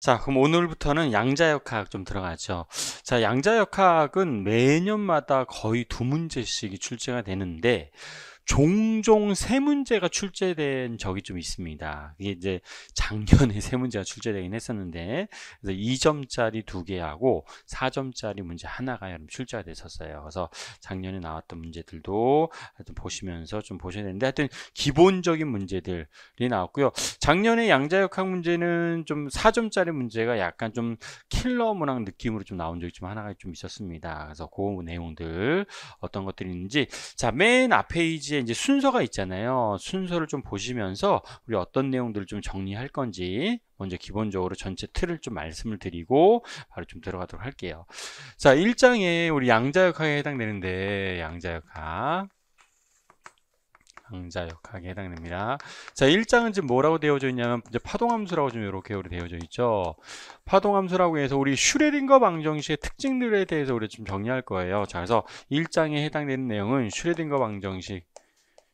자, 그럼 오늘부터는 양자역학 좀 들어가죠. 자, 양자역학은 매년마다 거의 두 문제씩이 출제가 되는데 종종 세 문제가 출제된 적이 좀 있습니다. 이게 이제 작년에 세 문제가 출제되긴 했었는데 그래서 2점짜리 두 개하고 4점짜리 문제 하나가 출제가 됐었어요. 그래서 작년에 나왔던 문제들도 하여튼 보시면서 좀 보셔야 되는데 하여튼 기본적인 문제들이 나왔고요. 작년에 양자역학 문제는 좀 4점짜리 문제가 약간 좀 킬러 문항 느낌으로 좀 나온 적이 좀 하나가 좀 있었습니다. 그래서 그 내용들 어떤 것들이 있는지 자 맨 앞 페이지에 이제 순서가 있잖아요. 순서를 좀 보시면서 우리 어떤 내용들을 좀 정리할 건지 먼저 기본적으로 전체 틀을 좀 말씀을 드리고 바로 좀 들어가도록 할게요. 자, 1장에 우리 양자역학에 해당되는데 양자역학 양자역학에 해당됩니다. 자, 1장은 지금 뭐라고 되어져 있냐면 이제 파동함수라고 좀 이렇게 우리 되어져 있죠. 파동함수라고 해서 우리 슈레딩거 방정식의 특징들에 대해서 우리 좀 정리할 거예요. 자, 그래서 1장에 해당되는 내용은 슈레딩거 방정식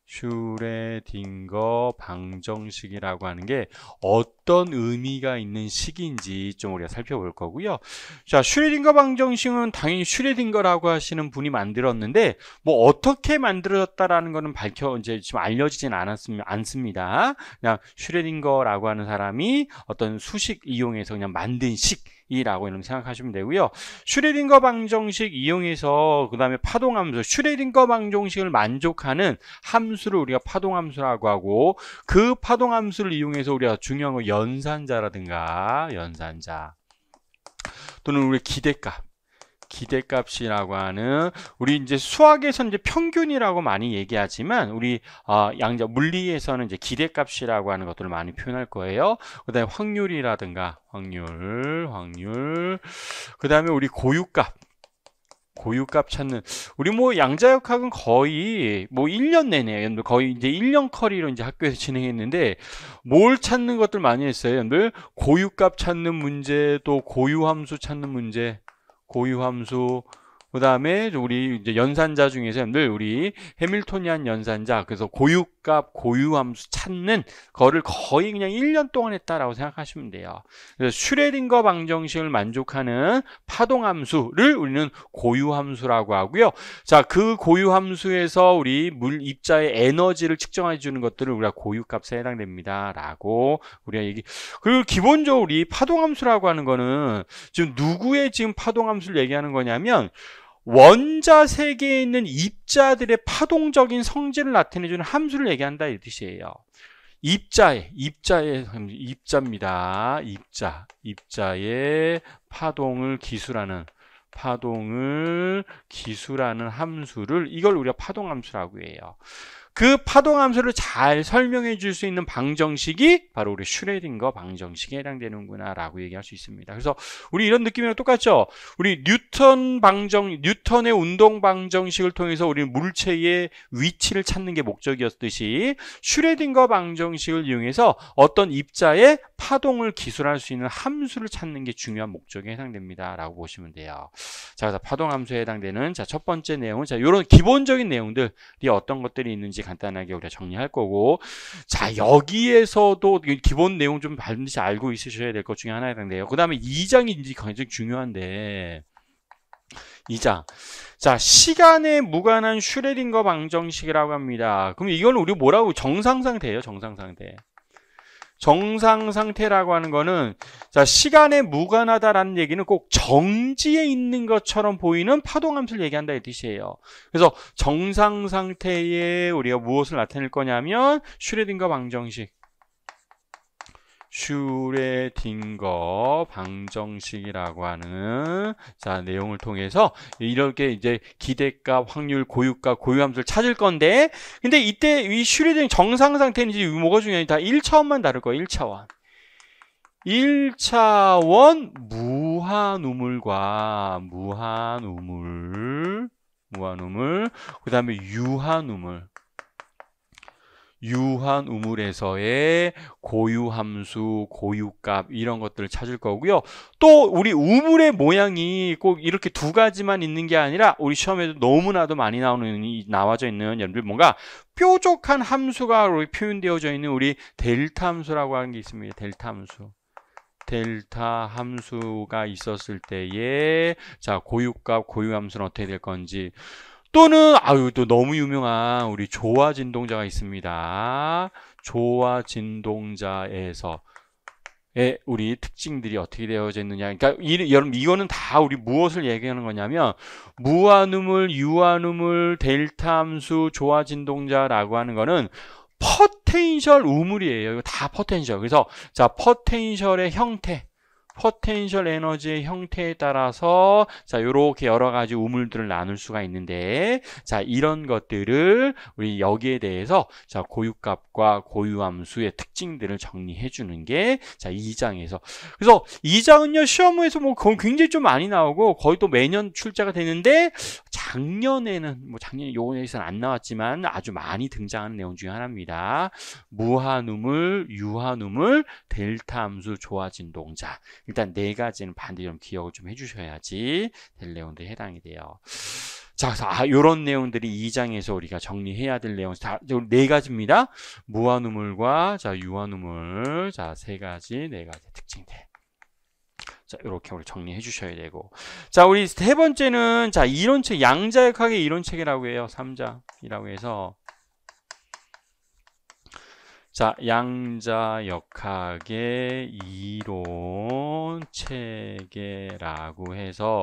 슈레딩거 방정식이라고 하는 게 어떤 어떤 의미가 있는 식인지 좀 우리가 살펴볼 거고요. 자, 슈레딩거 방정식은 당연히 슈레딩거라고 하시는 분이 만들었는데 뭐 어떻게 만들어졌다라는 거는 밝혀 이제 지금 알려지진 않았습니다. 않습니다. 그냥 슈레딩거라고 하는 사람이 어떤 수식 이용해서 그냥 만든 식 이라고 이름 생각하시면 되고요. 슈레딩거 방정식 이용해서 그 다음에 파동함수, 슈레딩거 방정식을 만족하는 함수를 우리가 파동함수라고 하고 그 파동함수를 이용해서 우리가 중요한 건 연산자라든가 연산자 또는 우리 기대값 기대값이라고 하는 우리 이제 수학에서는 이제 평균이라고 많이 얘기하지만 우리 어, 양자 물리에서는 이제 기대값이라고 하는 것들을 많이 표현할 거예요. 그다음에 확률이라든가 확률, 확률. 그다음에 우리 고유값. 고유값 찾는 우리 뭐 양자역학은 거의 뭐 1년 내내 연들 거의 이제 1년 커리로 이제 학교에서 진행했는데 뭘 찾는 것들 많이 했어요 연들 고유값 찾는 문제 또 고유함수 찾는 문제 고유함수 그 다음에 우리 이제 연산자 중에서늘 우리 해밀토니안 연산자 그래서 고유값 고유함수 찾는 거를 거의 그냥 1년 동안 했다라고 생각하시면 돼요. 그래서 슈레딩거 방정식을 만족하는 파동함수를 우리는 고유함수라고 하고요. 자 그 고유함수에서 우리 물 입자의 에너지를 측정해 주는 것들을 우리가 고유값에 해당됩니다라고 우리가 얘기. 그리고 기본적으로 우리 파동함수라고 하는 거는 지금 누구의 지금 파동함수를 얘기하는 거냐면 원자 세계에 있는 입자들의 파동적인 성질을 나타내주는 함수를 얘기한다 이 뜻이에요. 입자의 입자의 입자입니다. 입자 입자의 파동을 기술하는 파동을 기술하는 함수를 이걸 우리가 파동 함수라고 해요. 그 파동 함수를 잘 설명해 줄 수 있는 방정식이 바로 우리 슈레딩거 방정식에 해당되는구나 라고 얘기할 수 있습니다 그래서 우리 이런 느낌이랑 똑같죠 우리 뉴턴 방정 뉴턴의 운동 방정식을 통해서 우리 물체의 위치를 찾는 게 목적이었듯이 슈레딩거 방정식을 이용해서 어떤 입자의 파동을 기술할 수 있는 함수를 찾는 게 중요한 목적에 해당됩니다 라고 보시면 돼요 자 그래서 파동 함수에 해당되는 자 첫 번째 내용은 자요런 기본적인 내용들이 어떤 것들이 있는지 간단하게 우리가 정리할 거고 자 여기에서도 기본 내용 좀 반드시 알고 있으셔야 될 것 중에 하나인데요. 그 다음에 2장이 굉장히 중요한데 2장 자 시간에 무관한 슈레딩거 방정식이라고 합니다. 그럼 이건 우리 뭐라고 정상 상태예요. 정상 상태. 정상 상태라고 하는 거는 자, 시간에 무관하다라는 얘기는 꼭 정지에 있는 것처럼 보이는 파동함수를 얘기한다 이 뜻이에요. 그래서 정상 상태에 우리가 무엇을 나타낼 거냐면 슈레딩거 방정식 슈레딩거 방정식이라고 하는 자 내용을 통해서 이렇게 이제 기대값, 확률, 고유값, 고유함수를 찾을 건데 근데 이때 이 슈레딩 정상 상태인지 뭐가 중요하냐 다 1차원만 다를 거예요. 1차원. 1차원 무한 우물과 무한 우물 무한 우물 그 다음에 유한 우물 유한 우물에서의 고유 함수, 고유값 이런 것들을 찾을 거고요. 또 우리 우물의 모양이 꼭 이렇게 두 가지만 있는 게 아니라 우리 시험에도 너무나도 많이 나오는 나와져 있는 여러분들 뭔가 뾰족한 함수가 표현되어져 있는 우리 델타 함수라고 하는 게 있습니다. 델타 함수. 델타 함수가 있었을 때에 자 고유값 고유함수는 어떻게 될 건지 또는 아유 또 너무 유명한 우리 조화 진동자가 있습니다. 조화 진동자에서 의 우리 특징들이 어떻게 되어져 있느냐. 그러니까 이, 여러분 이거는 다 우리 무엇을 얘기하는 거냐면 무한음을, 유한음을, 델타함수, 조화 진동자라고 하는 거는 퍼텐셜 우물이에요. 이거 다 퍼텐셜. 그래서 자 퍼텐셜의 형태 포텐셜 에너지의 형태에 따라서 자요렇게 여러 가지 우물들을 나눌 수가 있는데 자 이런 것들을 우리 여기에 대해서 자 고유값과 고유함수의 특징들을 정리해 주는 게 자 2장에서 그래서 2장은요 시험에서 뭐 굉장히 좀 많이 나오고 거의 또 매년 출제가 되는데 작년에는 뭐 작년 에 요번에서는 안 나왔지만 아주 많이 등장하는 내용 중에 하나입니다. 무한우물, 유한우물, 델타 함수, 조화진 동자. 일단 네 가지는 반드시 좀 기억을 좀 해주셔야지 될 내용들이 해당이 돼요. 자, 그래서 아, 요런 내용들이 2장에서 우리가 정리해야 될 내용, 다, 네 가지입니다. 무한우물과, 자, 유한우물, 자, 세 가지, 네 가지 특징들. 자, 이렇게 우리 정리해 주셔야 되고. 자, 우리 세 번째는 자, 이론책 양자역학의 이론책이라고 해요. 3자이라고 해서 자, 양자역학의 이론체계라고 해서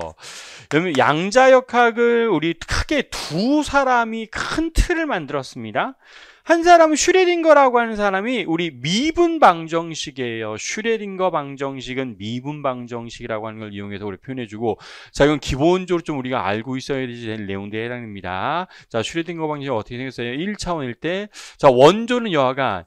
그러면 양자역학을 우리 크게 두 사람이 큰 틀을 만들었습니다. 한 사람은 슈레딩거라고 하는 사람이 우리 미분 방정식이에요. 슈레딩거 방정식은 미분 방정식이라고 하는 걸 이용해서 우리 표현해주고 자 이건 기본적으로 좀 우리가 알고 있어야 되될 내용들에 해당됩니다. 자 슈레딩거 방정식 어떻게 생겼어요? 1차원일 때자 원조는 여하간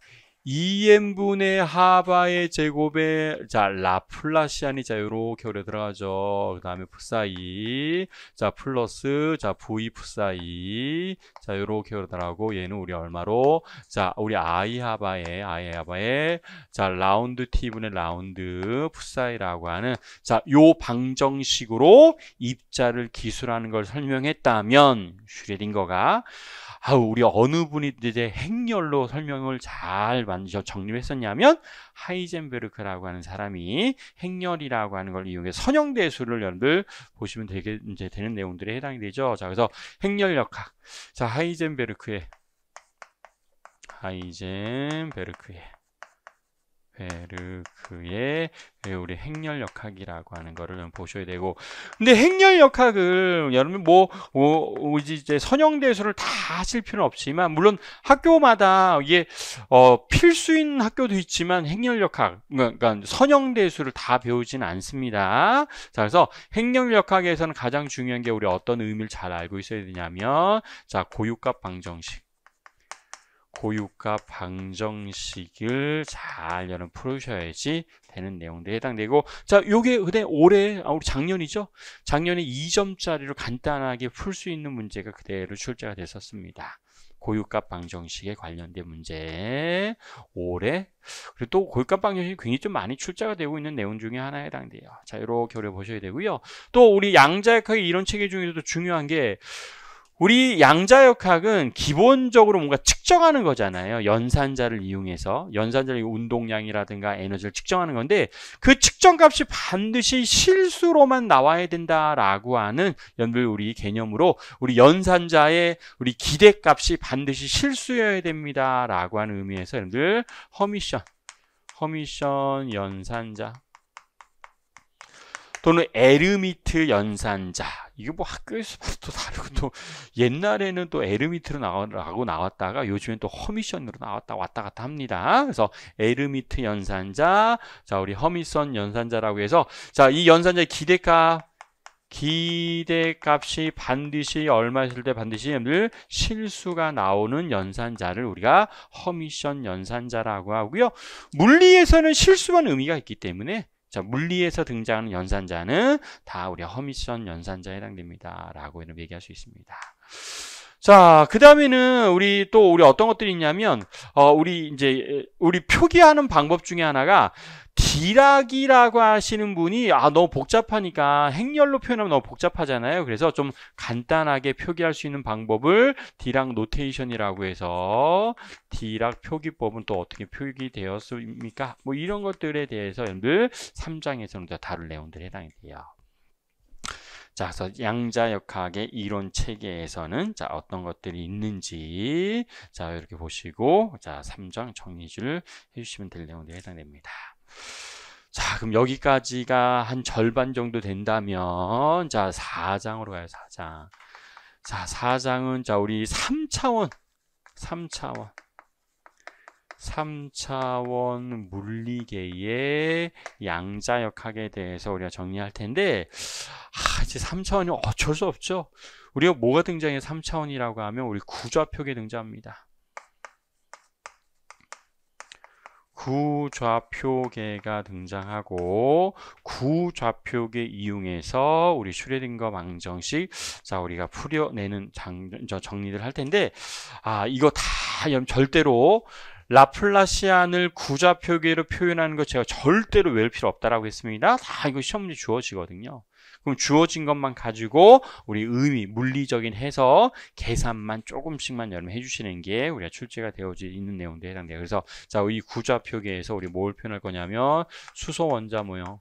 2n분의 하바의 제곱에 자 라플라시안이 자 요렇게 결에 들어가죠 그 다음에 푸사이 자 플러스 자 v 푸사이 자 요렇게 결르 들어가고 얘는 우리 얼마로 자 우리 i 하바의 i 하바의 자 라운드 t분의 라운드 푸사이라고 하는 자 요 방정식으로 입자를 기술하는 걸 설명했다면 슈레딩거가 아우 우리 어느 분이 이제 행렬로 설명을 잘 만져 정리했었냐면 하이젠베르크라고 하는 사람이 행렬이라고 하는 걸 이용해 선형대수를 여러분들 보시면 되게 이제 되는 내용들에 해당이 되죠. 자 그래서 행렬역학. 자 하이젠베르크의 하이젠베르크의 베르크의 예, 우리 행렬역학이라고 하는 거를 좀 보셔야 되고 근데 행렬역학을 여러분 뭐오 뭐, 이제 선형대수를 다 하실 필요는 없지만 물론 학교마다 이게 어, 필수인 학교도 있지만 행렬역학 그러니까 선형대수를 다배우진 않습니다 자 그래서 행렬역학에서는 가장 중요한 게 우리 어떤 의미를 잘 알고 있어야 되냐면 자 고유값 방정식 고유가 방정식을 잘 여러분 풀으셔야지 되는 내용들에 해당되고 자 요게 근데 올해 아 우리 작년이죠 작년에 2점짜리로 간단하게 풀 수 있는 문제가 그대로 출제가 됐었습니다 고유값 방정식에 관련된 문제 올해 그리고 또 고유값 방정식이 굉장히 좀 많이 출제가 되고 있는 내용 중에 하나에 해당돼요 자 이렇게 오려 보셔야 되고요 또 우리 양자역학의 이런 체계 중에서도 중요한 게 우리 양자역학은 기본적으로 뭔가 측정하는 거잖아요. 연산자를 이용해서 연산자의 운동량이라든가 에너지를 측정하는 건데 그 측정값이 반드시 실수로만 나와야 된다라고 하는 연별 우리 개념으로 우리 연산자의 우리 기대값이 반드시 실수여야 됩니다라고 하는 의미에서 여러분들 허미션 허미션 연산자 또는 에르미트 연산자 이게 뭐 학교에서 또 다르고 음. 또 옛날에는 또 에르미트로 나가고 나왔다가 요즘엔 또 허미션으로 나왔다 왔다 갔다 합니다. 그래서 에르미트 연산자, 자 우리 허미선 연산자라고 해서 자 이 연산자의 기대값 기대값이 반드시 얼마 있을 때 반드시 여러분들 실수가 나오는 연산자를 우리가 허미션 연산자라고 하고요. 물리에서는 실수만 의미가 있기 때문에 자, 물리에서 등장하는 연산자는 다 우리 허미션 연산자에 해당됩니다. 라고 얘기할 수 있습니다. 자, 그 다음에는 우리 또 우리 어떤 것들이 있냐면, 어, 우리 이제, 우리 표기하는 방법 중에 하나가, 디락이라고 하시는 분이, 아, 너무 복잡하니까, 행렬로 표현하면 너무 복잡하잖아요. 그래서 좀 간단하게 표기할 수 있는 방법을 디락 노테이션이라고 해서, 디락 표기법은 또 어떻게 표기되었습니까? 뭐 이런 것들에 대해서 여러분들 3장에서는 다룰 내용들에 해당이 돼요. 자, 그래서 양자역학의 이론 체계에서는 자, 어떤 것들이 있는지 자, 이렇게 보시고 자, 3장 정리를 해 주시면 될 내용들이 해당됩니다. 자, 그럼 여기까지가 한 절반 정도 된다면 자, 4장으로 가요, 4장. 자, 4장은 자, 우리 3차원 3차원 3차원 물리계의 양자역학에 대해서 우리가 정리할 텐데 아, 이제 3차원이 어쩔 수 없죠. 우리가 뭐가 등장해 3차원이라고 하면 우리 구좌표계 등장합니다. 구좌표계가 등장하고 구좌표계 이용해서 우리 슈레딩거 방정식 자 우리가 풀어내는 장, 저 정리를 할 텐데 아 이거 다 절대로 라플라시안을 구좌 표기로 표현하는 것 제가 절대로 외울 필요 없다라고 했습니다. 다 이거 시험 문제 주어지거든요. 그럼 주어진 것만 가지고 우리 의미, 물리적인 해석, 계산만 조금씩만 여러분 해주시는 게 우리가 출제가 되어지 있는 내용도 해당돼요. 그래서 자, 이 구좌 표기에서 우리 뭘 표현할 거냐면 수소 원자 모형.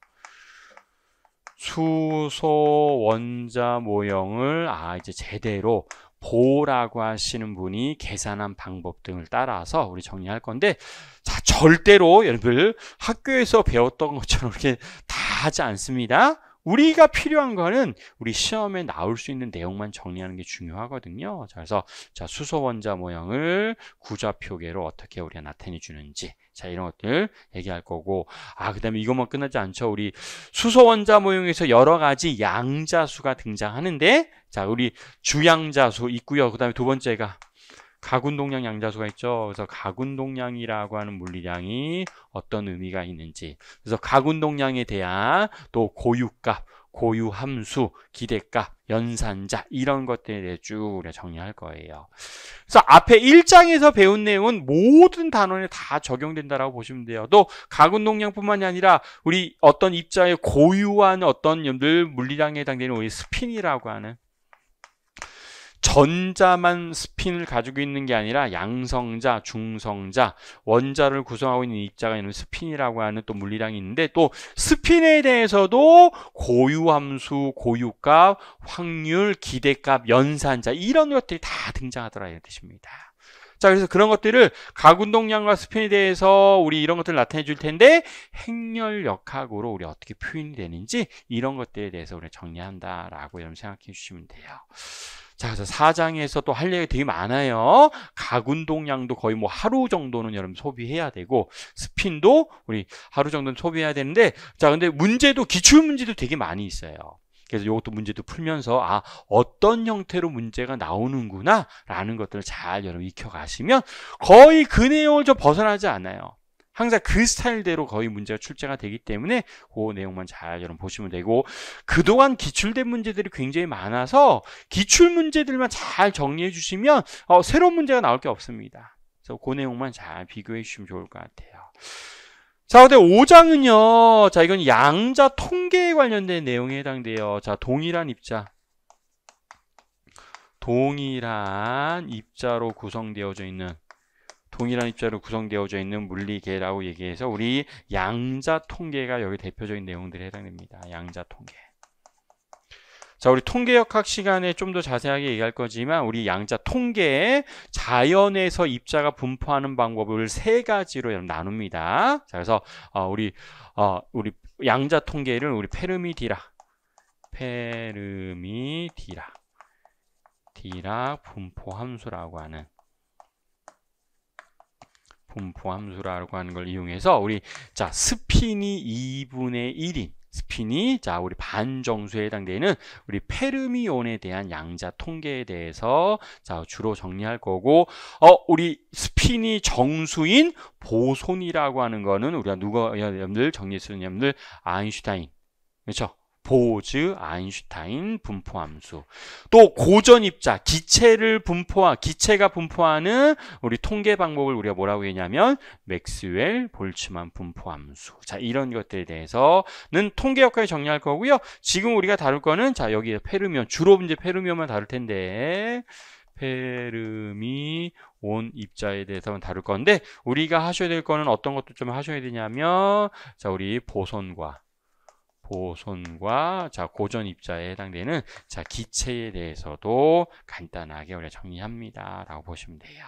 수소 원자 모형을 아 이제 제대로 보라고 하시는 분이 계산한 방법 등을 따라서 우리 정리할 건데 자 절대로 여러분들 학교에서 배웠던 것처럼 이렇게 다 하지 않습니다. 우리가 필요한 거는 우리 시험에 나올 수 있는 내용만 정리하는 게 중요하거든요. 자, 그래서 자 수소 원자 모형을 구좌표계로 어떻게 우리가 나타내 주는지 자 이런 것들 얘기할 거고 아 그다음에 이것만 끝나지 않죠. 우리 수소 원자 모형에서 여러 가지 양자수가 등장하는데 자 우리 주양자수 있고요. 그다음에 두 번째가 가군동량 양자수가 있죠. 그래서 가군동량이라고 하는 물리량이 어떤 의미가 있는지 그래서 가군동량에 대한 또 고유값, 고유함수, 기대값, 연산자 이런 것들에 대해 쭉 정리할 거예요. 그래서 앞에 1장에서 배운 내용은 모든 단원에 다 적용된다라고 보시면 돼요. 또 가군동량뿐만이 아니라 우리 어떤 입자의 고유한 어떤 들 물리량에 해당되는 우리 스핀이라고 하는 전자만 스핀을 가지고 있는 게 아니라 양성자, 중성자, 원자를 구성하고 있는 입자가 있는 스핀이라고 하는 또 물리량이 있는데 또 스핀에 대해서도 고유함수, 고유값, 확률, 기대값, 연산자 이런 것들이 다 등장하더라 이런 뜻입니다. 자 그래서 그런 것들을 가운동량과 스핀에 대해서 우리 이런 것들을 나타내 줄 텐데 행렬역학으로 우리 어떻게 표현이 되는지 이런 것들에 대해서 우리 정리한다라고 여러분 생각해 주시면 돼요. 자, 그래서 사장에서또 할 얘기가 되게 많아요. 각운동량도 거의 뭐 하루 정도는 여러분 소비해야 되고 스핀도 우리 하루 정도는 소비해야 되는데 자, 근데 문제도 기출 문제도 되게 많이 있어요. 그래서 이것도 문제도 풀면서 아 어떤 형태로 문제가 나오는구나라는 것들을 잘 여러분 익혀가시면 거의 그 내용을 좀 벗어나지 않아요. 항상 그 스타일대로 거의 문제가 출제가 되기 때문에 그 내용만 잘 여러분 보시면 되고 그동안 기출된 문제들이 굉장히 많아서 기출 문제들만 잘 정리해 주시면 어, 새로운 문제가 나올 게 없습니다. 그래서 그 내용만 잘 비교해 주시면 좋을 것 같아요. 자, 근데 5장은요. 자, 이건 양자 통계에 관련된 내용에 해당돼요. 자, 동일한 입자. 동일한 입자로 구성되어져 있는 동일한 입자로 구성되어져 있는 물리계라고 얘기해서 우리 양자 통계가 여기 대표적인 내용들에 해당됩니다. 양자 통계. 자, 우리 통계역학 시간에 좀 더 자세하게 얘기할 거지만 우리 양자 통계에 자연에서 입자가 분포하는 방법을 세 가지로 나눕니다. 자, 그래서 어, 우리 어, 우리 양자 통계를 우리 페르미디라 페르미디라 디라 분포함수라고 하는 분포 함수라고 하는 걸 이용해서 우리 자 스핀이 2분의 1인 스핀이 자 우리 반정수에 해당되는 우리 페르미온에 대한 양자 통계에 대해서 자 주로 정리할 거고 어 우리 스핀이 정수인 보손이라고 하는 거는 우리가 누가 여러분들 정리했으는 여러분들 아인슈타인 그렇죠 보즈, 아인슈타인 분포함수. 또 고전입자, 기체를 분포하, 기체가 분포하는 우리 통계 방법을 우리가 뭐라고 했냐면 맥스웰 볼츠만 분포함수. 자, 이런 것들에 대해서는 통계 역할에 정리할 거고요. 지금 우리가 다룰 거는 자, 여기 페르미온 주로 이제 페르미온만 다룰 텐데 페르미 온 입자에 대해서만 다룰 건데 우리가 하셔야 될 거는 어떤 것도 좀 하셔야 되냐면 자, 우리 보선과 보손과 자 고전 입자에 해당되는 자 기체에 대해서도 간단하게 우리가 정리합니다라고 보시면 돼요.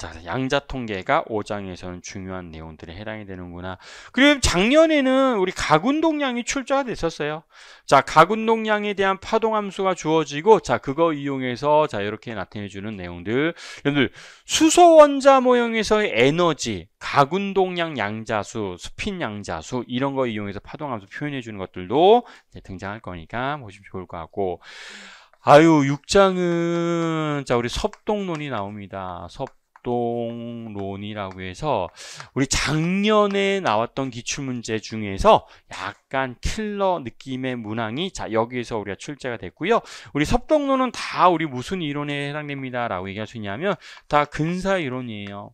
자, 양자 통계가 5장에서는 중요한 내용들에 해당이 되는구나. 그리고 작년에는 우리 가군동량이 출제가 됐었어요. 자, 가군동량에 대한 파동함수가 주어지고, 자, 그거 이용해서, 자, 이렇게 나타내주는 내용들. 여러분들, 수소원자 모형에서의 에너지, 가군동량 양자수, 스핀 양자수, 이런 거 이용해서 파동함수 표현해주는 것들도 등장할 거니까 보시면 좋을 것 같고. 아유, 6장은, 자, 우리 섭동론이 나옵니다. 섭 합동론이라고 해서 우리 작년에 나왔던 기출문제 중에서 약간 킬러 느낌의 문항이 자 여기에서 우리가 출제가 됐고요. 우리 섭동론은 다 우리 무슨 이론에 해당됩니다. 라고 얘기할 수 있냐면 다 근사이론이에요.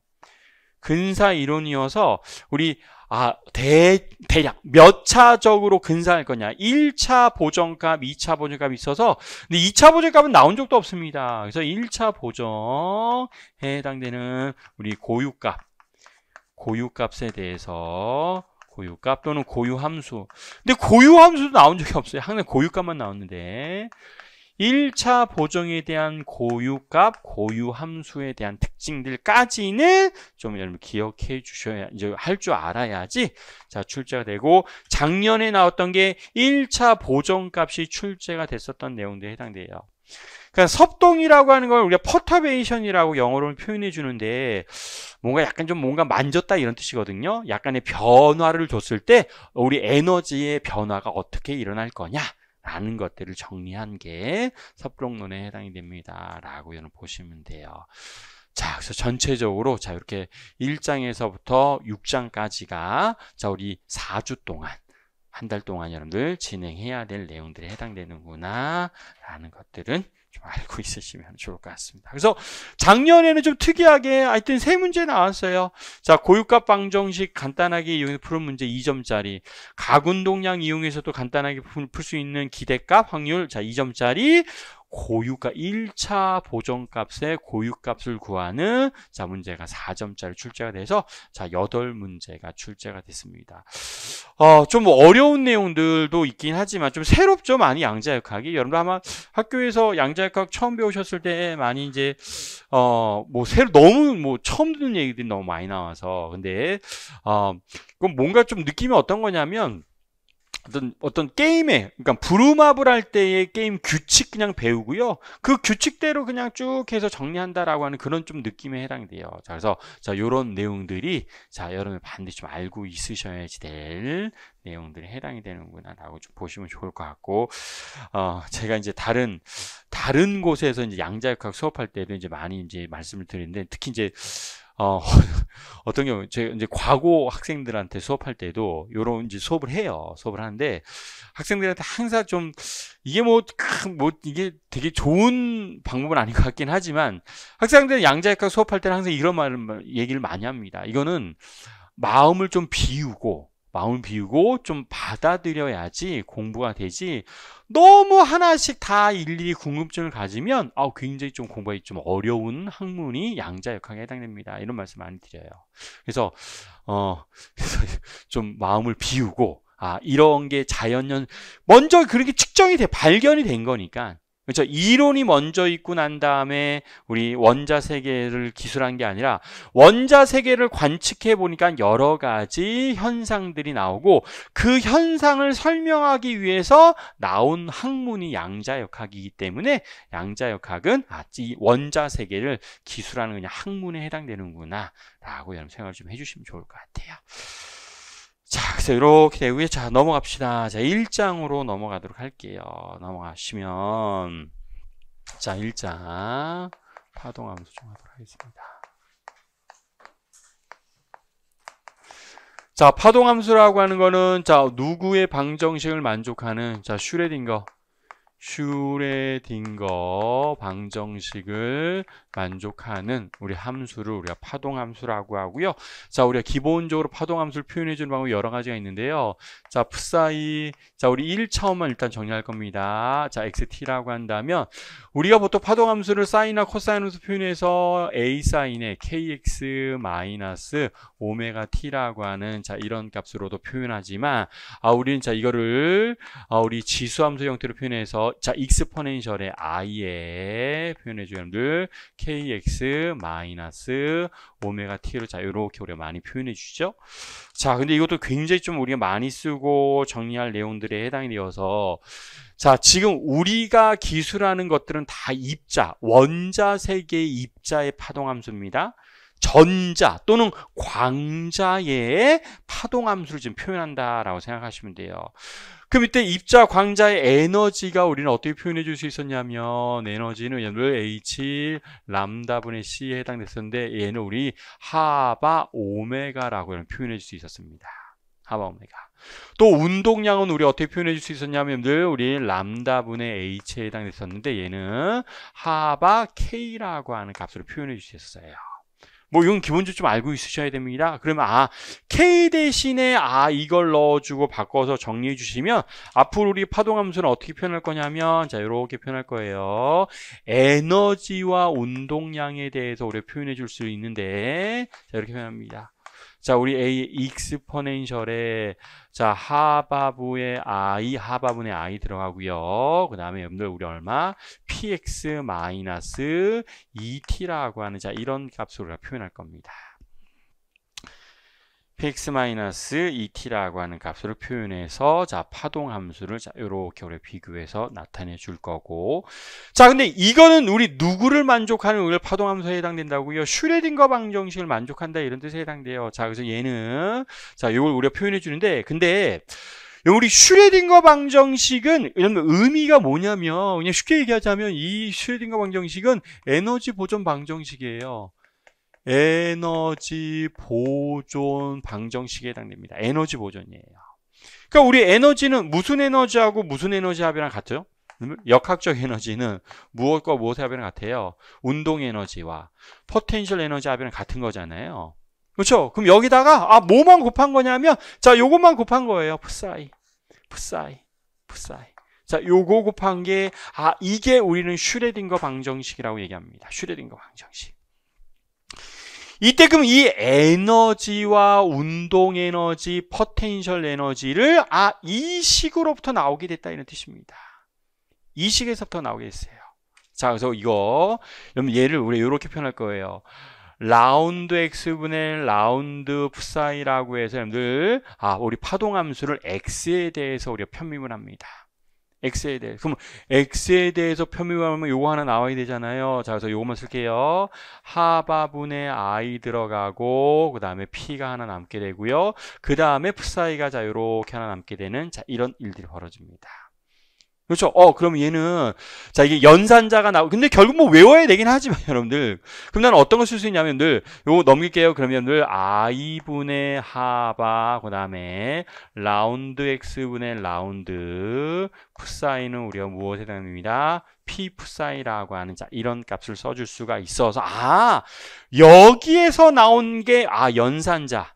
근사이론이어서 우리 아, 대, 대략 몇 차적으로 근사할 거냐. 1차 보정값, 2차 보정값이 있어서 근데 2차 보정값은 나온 적도 없습니다. 그래서 1차 보정에 해당되는 우리 고유값, 고유값에 대해서 고유값 또는 고유함수. 근데 고유함수도 나온 적이 없어요. 항상 고유값만 나왔는데 1차 보정에 대한 고유값, 고유함수에 대한 특징들까지는 좀 여러분 기억해 주셔야 이제 할 줄 알아야지 자 출제가 되고 작년에 나왔던 게 1차 보정값이 출제가 됐었던 내용들에 해당돼요. 그러니까 섭동이라고 하는 걸 우리가 퍼터베이션이라고 영어로 표현해 주는데 뭔가 약간 좀 뭔가 만졌다 이런 뜻이거든요. 약간의 변화를 줬을 때 우리 에너지의 변화가 어떻게 일어날 거냐 라는 것들을 정리한 게 섭록론에 해당이 됩니다. 라고 여러분 보시면 돼요. 자, 그래서 전체적으로 자, 이렇게 1장에서부터 6장까지가 자, 우리 4주 동안 한 달 동안 여러분들 진행해야 될 내용들에 해당되는구나 라는 것들은 좀 알고 있으시면 좋을 것 같습니다. 그래서 작년에는 좀 특이하게 하여튼 세 문제 나왔어요. 자, 고유값 방정식 간단하게 이용해서 푸는 문제 2점짜리. 가군동량 이용해서도 간단하게 풀 수 있는 기대값 확률 자 2점짜리. 고유값 1차 보정값의 고유값을 구하는 자 문제가 4점짜리 출제가 돼서 자 8문제가 출제가 됐습니다. 어, 좀 어려운 내용들도 있긴 하지만 좀 새롭죠 많이 양자역학이 여러분 아마 학교에서 양자역학 처음 배우셨을 때 많이 이제 어 뭐 새로 너무 뭐 처음 듣는 얘기들이 너무 많이 나와서 근데 어 그건 뭔가 좀 느낌이 어떤 거냐면 어떤 어떤 게임에 그러니까 브루마블 할 때의 게임 규칙 그냥 배우고요. 그 규칙대로 그냥 쭉 해서 정리한다라고 하는 그런 좀 느낌에 해당이 돼요. 자, 그래서 자, 요런 내용들이 자, 여러분 반드시 좀 알고 있으셔야지 될 내용들이 해당이 되는구나라고 좀 보시면 좋을 것 같고 어, 제가 이제 다른 다른 곳에서 이제 양자역학 수업할 때도 이제 많이 이제 말씀을 드리는데 특히 이제 어, 어떤 경우 제가 이제 과거 학생들한테 수업할 때도 요런 이제 수업을 해요. 수업을 하는데 학생들한테 항상 좀 이게 뭐뭐 뭐 이게 되게 좋은 방법은 아닌 것 같긴 하지만 학생들 양자역학 수업할 때는 항상 이런 말을 얘기를 많이 합니다. 이거는 마음을 좀 비우고 마음을 비우고 좀 받아들여야지 공부가 되지 너무 하나씩 다 일일이 궁금증을 가지면 아, 굉장히 좀 공부하기 좀 어려운 학문이 양자 역학에 해당됩니다. 이런 말씀 많이 드려요. 그래서 어 그래서 좀 마음을 비우고 아 이런 게 자연연 먼저 그렇게 측정이 돼 발견이 된 거니까 그렇죠? 이론이 먼저 있고 난 다음에 우리 원자 세계를 기술한 게 아니라 원자 세계를 관측해 보니까 여러 가지 현상들이 나오고 그 현상을 설명하기 위해서 나온 학문이 양자역학이기 때문에 양자역학은 아, 이 원자 세계를 기술하는 그냥 학문에 해당되는구나라고 여러분 생각을 좀 해주시면 좋을 것 같아요. 자, 그래서 이렇게 되고요. 자, 넘어갑시다. 자, 1장으로 넘어가도록 할게요. 넘어가시면 자, 1장 파동함수 좀 하도록 하겠습니다. 자, 파동함수라고 하는 거는 자, 누구의 방정식을 만족하는 자, 슈레딩거 슈레딩거 방정식을 만족하는 우리 함수를 우리가 파동 함수라고 하고요. 자, 우리가 기본적으로 파동 함수를 표현해 주는 방법이 여러 가지가 있는데요. 자, 푸사이 자, 우리 1차원만 일단 정리할 겁니다. 자, xt라고 한다면 우리가 보통 파동 함수를 사인이나 코사인으로 표현해서 a 사인의 kx 마이너스 오메가 t라고 하는 자, 이런 값으로도 표현하지만 아, 우리는 자, 이거를 아, 우리 지수 함수 형태로 표현해서 자, 익스포넨셜의 i에 표현해줘요, 여러분들. kx 마이너스 오메가 t를 자, 요렇게 우리가 많이 표현해 주시죠. 자, 근데 이것도 굉장히 좀 우리가 많이 쓰고 정리할 내용들에 해당이 되어서 자, 지금 우리가 기술하는 것들은 다 입자, 원자 세계의 입자의 파동 함수입니다. 전자 또는 광자의 파동함수를 지금 표현한다라고 생각하시면 돼요. 그 밑에 입자 광자의 에너지가 우리는 어떻게 표현해 줄 수 있었냐면 에너지는 늘 H 람다분의 C에 해당됐었는데 얘는 우리 하바 오메가라고 표현해 줄 수 있었습니다. 하바 오메가. 또 운동량은 우리 어떻게 표현해 줄 수 있었냐면 늘 우리 람다분의 H에 해당됐었는데 얘는 하바 K라고 하는 값으로 표현해 주셨어요 뭐 이건 기본적으로 좀 알고 있으셔야 됩니다. 그러면 아 K 대신에 아 이걸 넣어주고 바꿔서 정리해 주시면 앞으로 우리 파동함수는 어떻게 표현할 거냐면 자 이렇게 표현할 거예요. 에너지와 운동량에 대해서 우리가 표현해 줄 수 있는데 자 이렇게 표현합니다. 자, 우리 A 익스포넨셜에 자, 하바부의 i 하바분의 i 들어가고요. 그다음에 여러분들 우리 얼마? px 마 e t 라고 하는 자, 이런 값으로 표현할 겁니다. p x e t 라고 하는 값으로 표현해서 자 파동 함수를 자 이렇게 우리 비교해서 나타내 줄 거고 자 근데 이거는 우리 누구를 만족하는 우리 파동 함수에 해당된다고요 슈레딩거 방정식을 만족한다 이런 뜻에 해당돼요 자 그래서 얘는 자 이걸 우리가 표현해 주는데 근데 우리 슈레딩거 방정식은 의미가 뭐냐면 그냥 쉽게 얘기하자면 이 슈레딩거 방정식은 에너지 보존 방정식이에요. 에너지 보존 방정식에 해당됩니다. 에너지 보존이에요. 그러니까 우리 에너지는 무슨 에너지하고 무슨 에너지 합이랑 같아요? 역학적 에너지는 무엇과 무엇의 합이랑 같아요? 운동 에너지와 포텐셜 에너지 합이랑 같은 거잖아요. 그렇죠? 그럼 여기다가 아 뭐만 곱한 거냐면 자 요것만 곱한 거예요. 푸사이, 푸사이, 푸사이. 자 요거 곱한 게 아 이게 우리는 슈레딩거 방정식이라고 얘기합니다. 슈레딩거 방정식. 이때 그럼 이 에너지와 운동 에너지, 퍼텐셜 에너지를 아, 이 식으로부터 나오게 됐다 이런 뜻입니다. 이 식에서부터 나오게 됐어요. 자, 그래서 이거 여러분 얘를 우리 이렇게 표현할 거예요. 라운드 x분의 라운드 푸사이라고 해서 여러분들 아, 우리 파동 함수를 x에 대해서 우리가 편미을 합니다. x에 대해 그럼 x에 대해서 표미하면 요거 하나 나와야 되잖아요 자 그래서 요것만 쓸게요 하바분의 i 들어가고 그 다음에 p가 하나 남게 되고요 그 다음에 푸사이가 자 요렇게 하나 남게 되는 자 이런 일들이 벌어집니다 그렇죠. 어, 그럼 얘는 자 이게 연산자가 나오. 고 근데 결국 뭐 외워야 되긴 하지만 여러분들. 그럼 난 어떤 걸 쓸 수 있냐면들 요거 넘길게요. 그러면 들 아이분의 하바 그다음에 라운드 x분의 라운드 푸사인은 우리가 무엇에 해당됩니다. p 푸사이라고 하는 자 이런 값을 써줄 수가 있어서 아 여기에서 나온 게 아 연산자.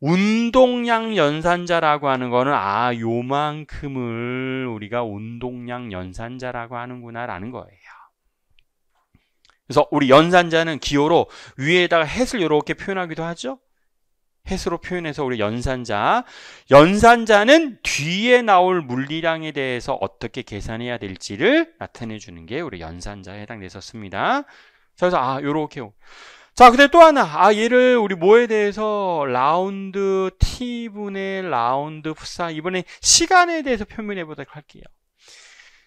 운동량 연산자라고 하는 거는 아 요만큼을 우리가 운동량 연산자라고 하는구나라는 거예요. 그래서 우리 연산자는 기호로 위에다가 햇을 이렇게 표현하기도 하죠. 햇으로 표현해서 우리 연산자. 연산자는 뒤에 나올 물리량에 대해서 어떻게 계산해야 될지를 나타내 주는 게 우리 연산자에 해당돼서 씁니다. 그래서 아 요렇게 자, 그다음또 하나. 아, 얘를 우리 뭐에 대해서 라운드 t분의 라운드 푸사 이번에 시간에 대해서 표현해 보도록 할게요.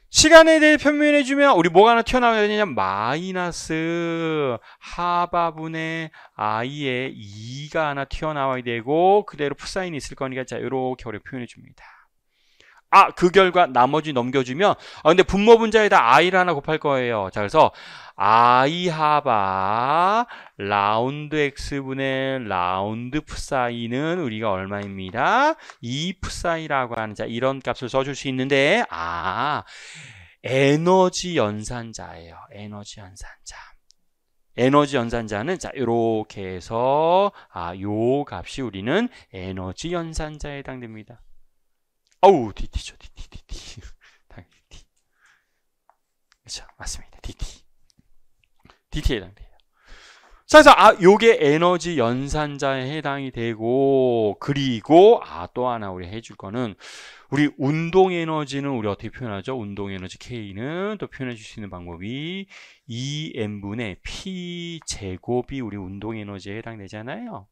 시간에 대해 표면해 주면 우리 뭐가 하나 튀어나와야 되냐 마이너스 하바분의 i 의 2가 하나 튀어나와야 되고 그대로 푸사인이 있을 거니까 자 이렇게 어렵 표현해 줍니다 아 그 결과 나머지 넘겨주면 아 근데 분모 분자에다 i를 하나 곱할 거예요 자 그래서 I have a 라운드 x분의 라운드 푸사이는 우리가 얼마입니다? 2 푸사이라고 하는 자 이런 값을 써줄 수 있는데 아 에너지 연산자예요. 에너지 연산자. 에너지 연산자는 자 이렇게 해서 아 요 값이 우리는 에너지 연산자에 해당됩니다. 어우디 t 죠디 t 디 t 당연히 DT 그렇죠 맞습니다 디 t DT에 해당돼요. 그래서 아, 요게 에너지 연산자에 해당이 되고 그리고 아 또 하나 우리 해줄 거는 우리 운동 에너지는 우리 어떻게 표현하죠? 운동 에너지 K는 또 표현해 줄 수 있는 방법이 2m분의 e p 제곱이 우리 운동 에너지에 해당되잖아요.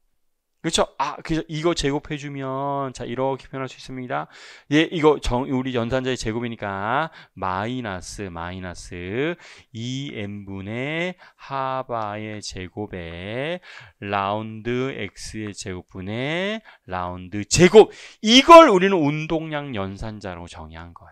그렇죠? 아, 그래서 이거 제곱해 주면 자, 이렇게 표현할 수 있습니다. 예, 이거 정 우리 연산자의 제곱이니까 마이너스 마이너스 2n분의 하바의 제곱에 라운드 x의 제곱분의 라운드 제곱. 이걸 우리는 운동량 연산자로 정의한 거예요.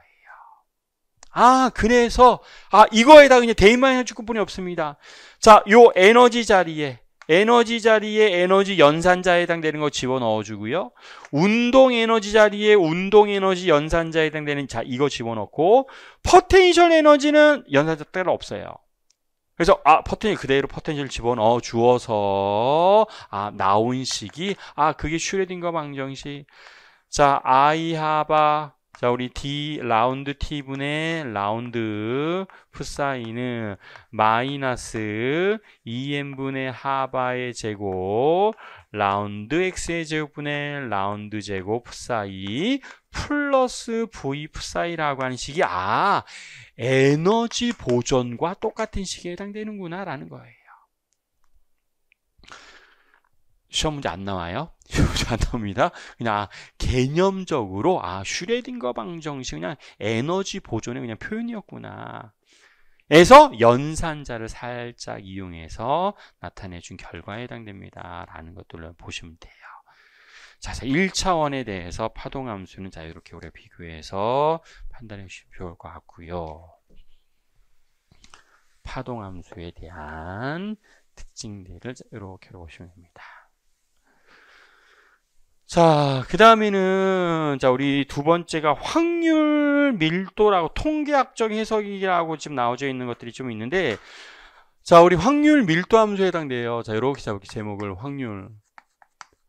아, 그래서 아, 이거에다 그냥 대입만 해줄 것뿐이 없습니다. 자, 요 에너지 자리에 에너지 자리에 에너지 연산자에 해당되는 거 집어 넣어주고요. 운동 에너지 자리에 운동 에너지 연산자에 해당되는 자 이거 집어 넣고 포텐셜 에너지는 연산자 따로 없어요. 그래서 아 포텐셜 그대로 포텐셜 집어넣어 주어서 아 나온 식이 아 그게 슈레딩거 방정식 자 아이하바 자, 우리 D 라운드 T분의 라운드 푸사인은 마이너스 2M분의 하바의 제곱 라운드 X의 제곱분의 라운드 제곱 푸사이 플러스 V 푸사이라고 하는 식이 아 에너지 보존과 똑같은 식에 해당되는구나 라는 거예요. 시험 문제 안 나와요. 시험 문제 안 나옵니다. 그냥 아, 개념적으로 아 슈레딩거 방정식 그냥 에너지 보존의 그냥 표현이었구나. 에서 연산자를 살짝 이용해서 나타내준 결과에 해당됩니다. 라는 것들로 보시면 돼요. 자, 자 1차원에 대해서 파동함수는 자 이렇게 우리가 비교해서 판단해 주시면 좋을 것 같고요. 파동함수에 대한 특징들을 이렇게 보시면 됩니다. 자, 그 다음에는, 자, 우리 두 번째가 확률 밀도라고 통계학적 해석이라고 지금 나오져 있는 것들이 좀 있는데, 자, 우리 확률 밀도 함수에 해당돼요. 자, 이렇게 자, 이렇게 제목을 확률.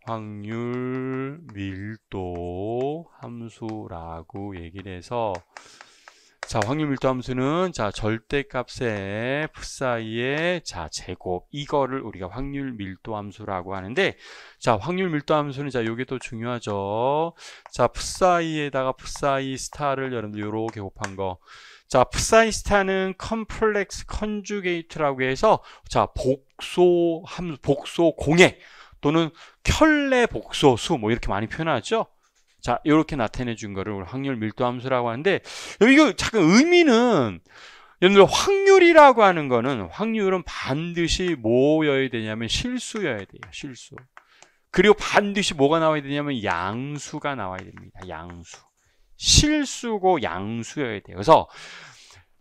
확률 밀도 함수라고 얘기를 해서, 자, 확률 밀도 함수는 자, 절대값의 풋사이의 자, 제곱. 이거를 우리가 확률 밀도 함수라고 하는데 자, 확률 밀도 함수는 자, 요게 또 중요하죠. 자, 풋사이에다가 풋사이 스타를 여러분들 요렇게 곱한 거. 자, 풋사이스타는 컴플렉스 컨주게이트라고 해서 자, 복소 함 복소 공해 또는 켤레 복소 수뭐 이렇게 많이 표현하죠. 자, 요렇게 나타내 준 거를 우리 확률 밀도 함수라고 하는데 이거 잠깐 의미는 여러분들 확률이라고 하는 거는 확률은 반드시 뭐여야 되냐면 실수여야 돼요. 실수. 그리고 반드시 뭐가 나와야 되냐면 양수가 나와야 됩니다. 양수. 실수고 양수여야 돼요. 그래서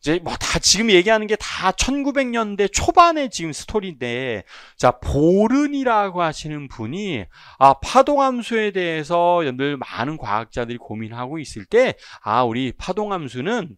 이제 뭐 다 지금 얘기하는 게 다 1900년대 초반의 지금 스토리인데 자 보른이라고 하시는 분이 아 파동 함수에 대해서 여러분들 많은 과학자들이 고민하고 있을 때아 우리 파동 함수는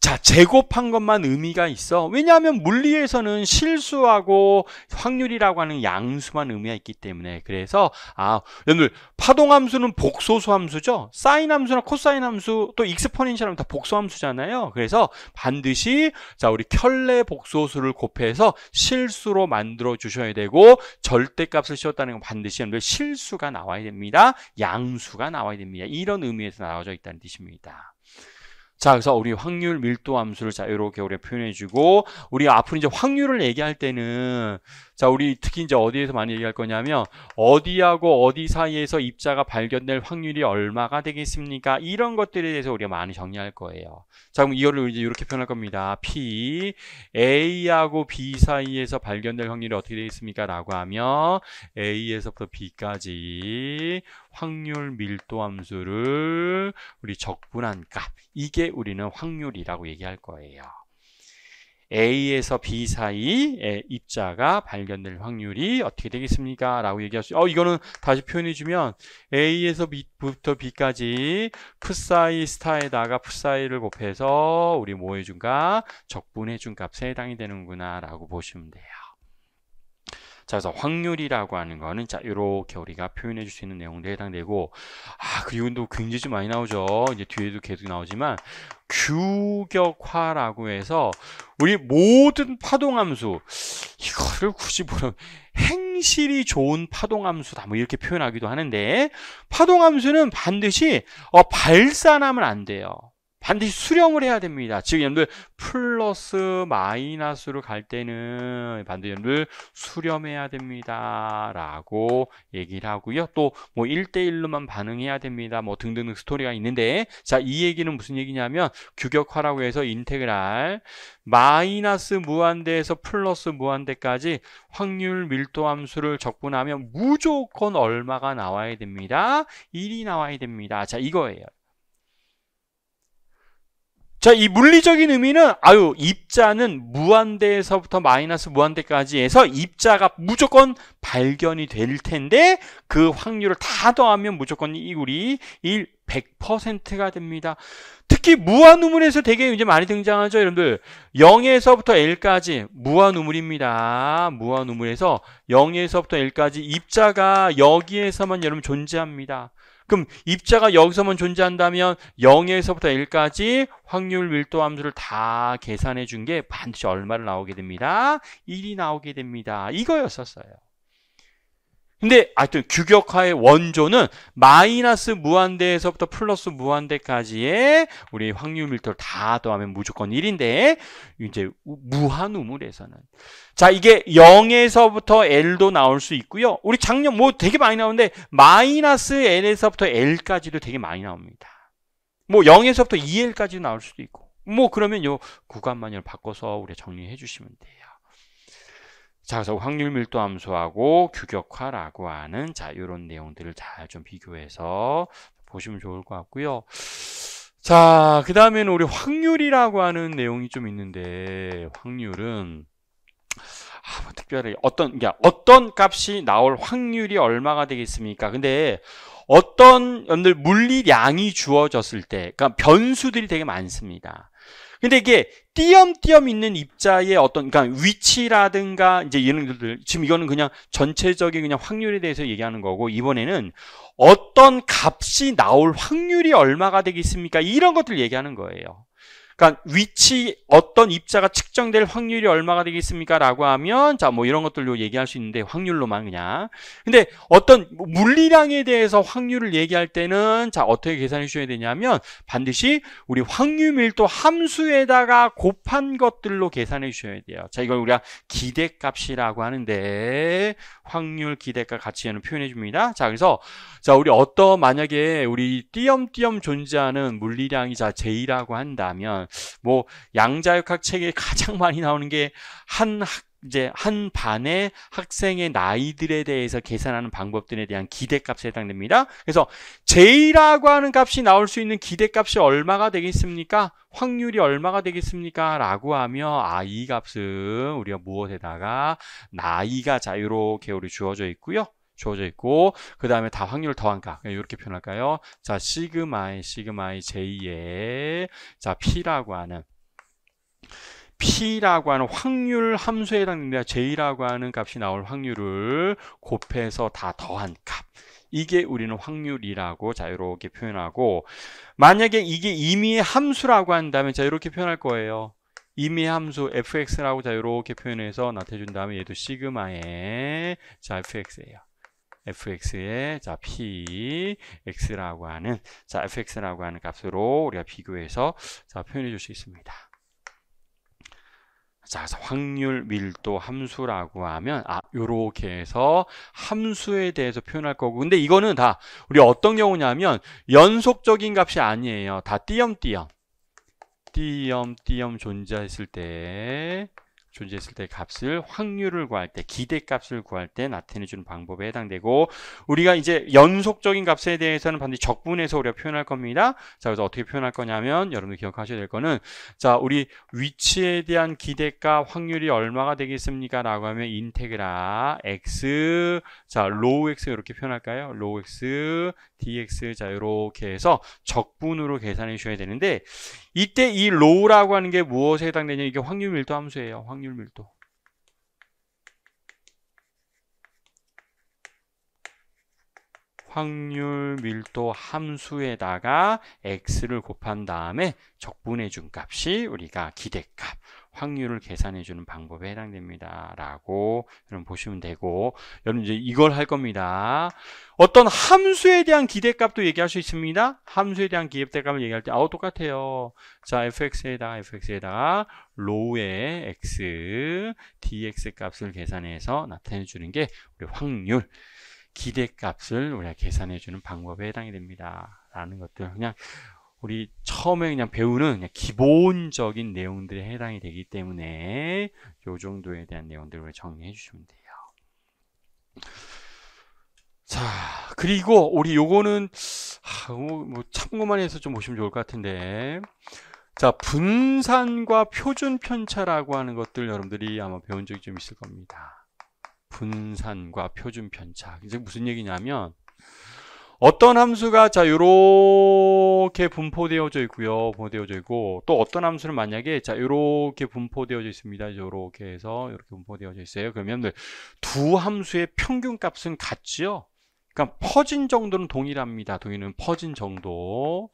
자, 제곱한 것만 의미가 있어. 왜냐하면 물리에서는 실수하고 확률이라고 하는 양수만 의미가 있기 때문에. 그래서, 아, 여러분들, 파동함수는 복소수함수죠? 사인함수나 코사인함수, 또 익스포넨셜함수 다 복소함수잖아요. 그래서 반드시, 자, 우리 켤레 복소수를 곱해서 실수로 만들어 주셔야 되고, 절대값을 씌웠다는 건 반드시 여러분들 실수가 나와야 됩니다. 양수가 나와야 됩니다. 이런 의미에서 나와져 있다는 뜻입니다. 자, 그래서 우리 확률 밀도 함수를 자, 이렇게 우리 표현해 주고 우리 앞으로 이제 확률을 얘기할 때는 자, 우리 특히 이제 어디에서 많이 얘기할 거냐면 어디하고 어디 사이에서 입자가 발견될 확률이 얼마가 되겠습니까? 이런 것들에 대해서 우리가 많이 정리할 거예요. 자, 그럼 이거를 이제 이렇게 표현할 겁니다. P A하고 B 사이에서 발견될 확률이 어떻게 되겠습니까? 라고 하면 A에서부터 B까지 확률 밀도 함수를 우리 적분한 값 이게 우리는 확률이라고 얘기할 거예요. A에서 B 사이에 입자가 발견될 확률이 어떻게 되겠습니까? 라고 얘기할 수, 어, 이거는 다시 표현해주면 A에서 B부터 B까지 푸사이 스타에다가 푸사이를 곱해서 우리 뭐 해준 가 적분해준 값에 해당이 되는구나 라고 보시면 돼요. 자, 그래서 확률이라고 하는 거는 자, 요렇게 우리가 표현해 줄 수 있는 내용들에 해당되고 아, 그리고 또 굉장히 좀 많이 나오죠. 이제 뒤에도 계속 나오지만 규격화라고 해서 우리 모든 파동함수 이거를 굳이 뭐라 행실이 좋은 파동함수다 뭐 이렇게 표현하기도 하는데 파동함수는 반드시 어, 발산하면 안 돼요. 반드시 수렴을 해야 됩니다. 즉 여러분들 플러스 마이너스로 갈 때는 반드시 여러분들 수렴해야 됩니다. 라고 얘기를 하고요. 또 뭐 1대1로만 반응해야 됩니다. 뭐 등등 스토리가 있는데 자 이 얘기는 무슨 얘기냐면 규격화라고 해서 인테그랄 마이너스 무한대에서 플러스 무한대까지 확률 밀도 함수를 적분하면 무조건 얼마가 나와야 됩니다. 1이 나와야 됩니다. 자 이거예요. 자, 이 물리적인 의미는 아유, 입자는 무한대에서부터 마이너스 무한대까지 해서 입자가 무조건 발견이 될 텐데 그 확률을 다 더하면 무조건 이 우리 1 100%가 됩니다. 특히 무한 우물에서 되게 이제 많이 등장하죠, 여러분들. 0에서부터 1까지 무한 우물입니다. 무한 우물에서 0에서부터 1까지 입자가 여기에서만 여러분 존재합니다. 그럼 입자가 여기서만 존재한다면 0에서부터 1까지 확률 밀도 함수를 다 계산해 준 게 반드시 얼마를 나오게 됩니다. 1이 나오게 됩니다. 이거였었어요. 근데 하여튼 규격화의 원조는 마이너스 무한대에서부터 플러스 무한대까지의 우리 확률 밀도를 다 더하면 무조건 1인데 이제 무한 우물에서는 자 이게 0에서부터 L도 나올 수 있고요. 우리 작년 뭐 되게 많이 나오는데 마이너스 L에서부터 L까지도 되게 많이 나옵니다. 뭐 0에서부터 2L까지 나올 수도 있고 뭐 그러면 요 구간 만열 바꿔서 우리 정리해 주시면 돼요. 자, 그래서 확률 밀도 함수하고 규격화라고 하는 자, 요런 내용들을 잘 좀 비교해서 보시면 좋을 것 같고요. 자, 그 다음에는 우리 확률이라고 하는 내용이 좀 있는데 확률은 아, 뭐 특별히 어떤 그러니까 어떤 값이 나올 확률이 얼마가 되겠습니까? 근데 어떤 여러분들 물리량이 주어졌을 때, 그러니까 변수들이 되게 많습니다. 근데 이게 띄엄띄엄 있는 입자의 어떤 그러니까 위치라든가 이제 이런 것들 지금 이거는 그냥 전체적인 그냥 확률에 대해서 얘기하는 거고 이번에는 어떤 값이 나올 확률이 얼마가 되겠습니까? 이런 것들 얘기하는 거예요. 그러니까 위치 어떤 입자가 측정될 확률이 얼마가 되겠습니까? 라고 하면 자 뭐 이런 것들로 얘기할 수 있는데 확률로만 그냥 근데 어떤 물리량에 대해서 확률을 얘기할 때는 자 어떻게 계산해 주셔야 되냐면 반드시 우리 확률 밀도 함수에다가 곱한 것들로 계산해 주셔야 돼요. 자 이걸 우리가 기대값이라고 하는데 확률 기대값 같이 얘는 표현해 줍니다. 자 그래서 자 우리 어떤 만약에 우리 띄엄띄엄 존재하는 물리량이 자 J라고 한다면 뭐 양자역학 책에 가장 많이 나오는 게 한 이제 한 반의 학생의 나이들에 대해서 계산하는 방법들에 대한 기대값에 해당됩니다. 그래서 J라고 하는 값이 나올 수 있는 기대값이 얼마가 되겠습니까? 확률이 얼마가 되겠습니까? 라고 하며 아이 값은 우리가 무엇에다가 나이가 자 이렇게 우리 주어져 있고요. 주어져 있고 그 다음에 다 확률 을더한값 이렇게 예, 표현할까요? 자시그마의 시그마이 J의 자 P라고 하는 P라고 하는 확률 함수에 해당니다 J라고 하는 값이 나올 확률을 곱해서 다 더한 값 이게 우리는 확률이라고 자유롭게 표현하고 만약에 이게 임의의 함수라고 한다면 자 이렇게 표현할 거예요 임의 함수 fx라고 자 이렇게 표현해서 나타준 다음에 얘도 시그마의 자 fx예요 fx의 자 px라고 하는 자 fx라고 하는 값으로 우리가 비교해서 자 표현해 줄 수 있습니다. 자, 그래서 확률 밀도 함수라고 하면 아 요렇게 해서 함수에 대해서 표현할 거고 근데 이거는 다 우리 어떤 경우냐면 연속적인 값이 아니에요 다 띄엄띄엄 띄엄띄엄 존재했을 때 존재했을 때 값을 확률을 구할 때 기대값을 구할 때 나타내주는 방법에 해당되고 우리가 이제 연속적인 값에 대해서는 반드시 적분해서 우리가 표현할 겁니다. 자 그래서 어떻게 표현할 거냐면 여러분들 기억하셔야 될 거는 자 우리 위치에 대한 기대값 확률이 얼마가 되겠습니까? 라고 하면 인테그라 x 자 로우 x 이렇게 표현할까요? 로우 x dx 자 이렇게 해서 적분으로 계산해 주셔야 되는데 이때 이 로우라고 하는 게 무엇에 해당되냐? 이게 확률 밀도 함수예요. 확률 밀도. 확률 밀도 함수에다가 x를 곱한 다음에 적분해 준 값이 우리가 기대값 확률을 계산해 주는 방법에 해당됩니다. 라고 여러분 보시면 되고 여러분 이제 이걸 할 겁니다. 어떤 함수에 대한 기대값도 얘기할 수 있습니다. 함수에 대한 기대값을 얘기할 때 아우 똑같아요. 자 fx에다가 fx에다가 로우의 x, dx 값을 계산해서 나타내 주는 게 우리 확률 기대값을 우리가 계산해 주는 방법에 해당이 됩니다. 라는 것들 그냥 우리 처음에 그냥 배우는 그냥 기본적인 내용들에 해당이 되기 때문에 요 정도에 대한 내용들을 정리해 주시면 돼요. 자, 그리고 우리 요거는 하, 뭐, 뭐 참고만 해서 좀 보시면 좋을 것 같은데 자, 분산과 표준 편차라고 하는 것들 여러분들이 아마 배운 적이 좀 있을 겁니다. 분산과 표준 편차. 이제 무슨 얘기냐면 어떤 함수가 자 요렇게 분포되어져 있고요 분포되어져 있고 또 어떤 함수는 만약에 자 요렇게 분포되어져 있습니다 요렇게 해서 이렇게 분포되어져 있어요 그러면 네, 두 함수의 평균값은 같지요 그러니까 퍼진 정도는 동일합니다 동일은 퍼진 정도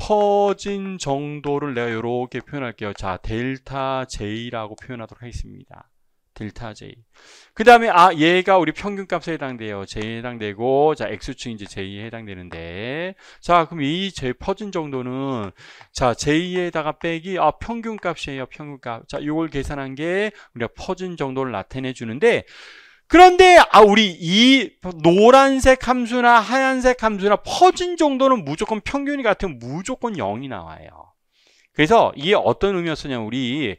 퍼진 정도를 내가 요렇게 표현할게요. 자, 델타 J라고 표현하도록 하겠습니다. 델타 J. 그 다음에 아 얘가 우리 평균값에 해당돼요. J에 해당되고 자 X축 이제 J에 해당되는데 자 그럼 이 J 퍼진 정도는 자 J에다가 빼기 아 평균값이에요. 평균값. 자 이걸 계산한 게 우리가 퍼진 정도를 나타내 주는데 그런데 아 우리 이 노란색 함수나 하얀색 함수나 퍼진 정도는 무조건 평균이 같으면 무조건 0이 나와요. 그래서 이게 어떤 의미였었냐 우리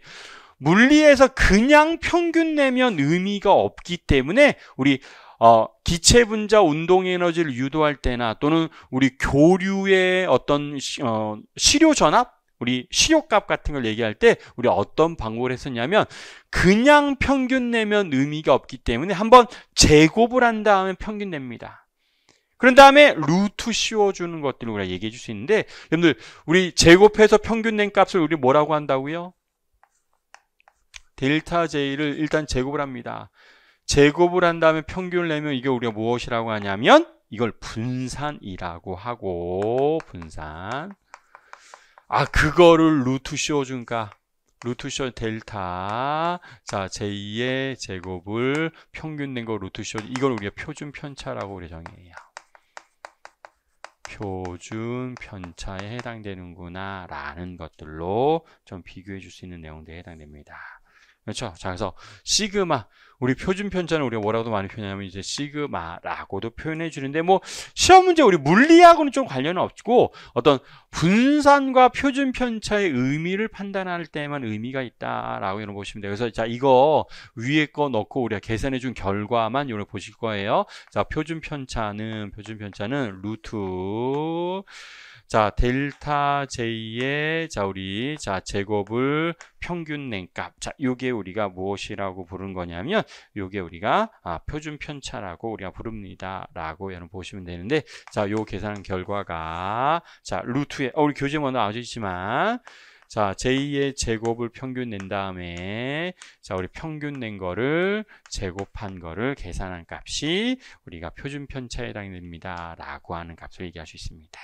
물리에서 그냥 평균 내면 의미가 없기 때문에 우리 어, 기체 분자 운동 에너지를 유도할 때나 또는 우리 교류의 어떤 시, 어, 시료 전압 우리 시효값 같은 걸 얘기할 때 우리 어떤 방법을 했었냐면 그냥 평균 내면 의미가 없기 때문에 한번 제곱을 한 다음에 평균 냅니다. 그런 다음에 루트 씌워주는 것들을 우리가 얘기해 줄 수 있는데 여러분들 우리 제곱해서 평균 낸 값을 우리 뭐라고 한다고요? 델타 J를 일단 제곱을 합니다. 제곱을 한 다음에 평균을 내면 이게 우리가 무엇이라고 하냐면 이걸 분산이라고 하고 분산 아 그거를 루트 씌워준가 루트 씌 델타 자 J의 제곱을 평균 낸 거 루트 씌워 이걸 우리가 표준 편차라고 우리 정의해요 표준 편차에 해당되는구나 라는 것들로 좀 비교해 줄 수 있는 내용들에 해당됩니다 그렇죠? 자, 그래서 시그마 우리 표준 편차는 우리가 뭐라고도 많이 표현하면 이제 시그마라고도 표현해 주는데 뭐 시험 문제 우리 물리하고는 좀 관련은 없고 어떤 분산과 표준 편차의 의미를 판단할 때만 의미가 있다라고 여러분 보시면 돼요. 그래서 자 이거 위에 거 넣고 우리가 계산해 준 결과만 여러분 보실 거예요. 자 표준 편차는 표준 편차는 루트 자, 델타 J의 자 우리 자 제곱을 평균 낸값 자, 요게 우리가 무엇이라고 부른 거냐면 요게 우리가 아, 표준 편차라고 우리가 부릅니다라고 여러분 보시면 되는데 자, 요 계산 결과가 자, 루트에 어, 우리 교재 먼저 아시지만 자, J의 제곱을 평균 낸 다음에 자, 우리 평균 낸 거를 제곱한 거를 계산한 값이 우리가 표준 편차에 해당됩니다라고 하는 값을 얘기할 수 있습니다.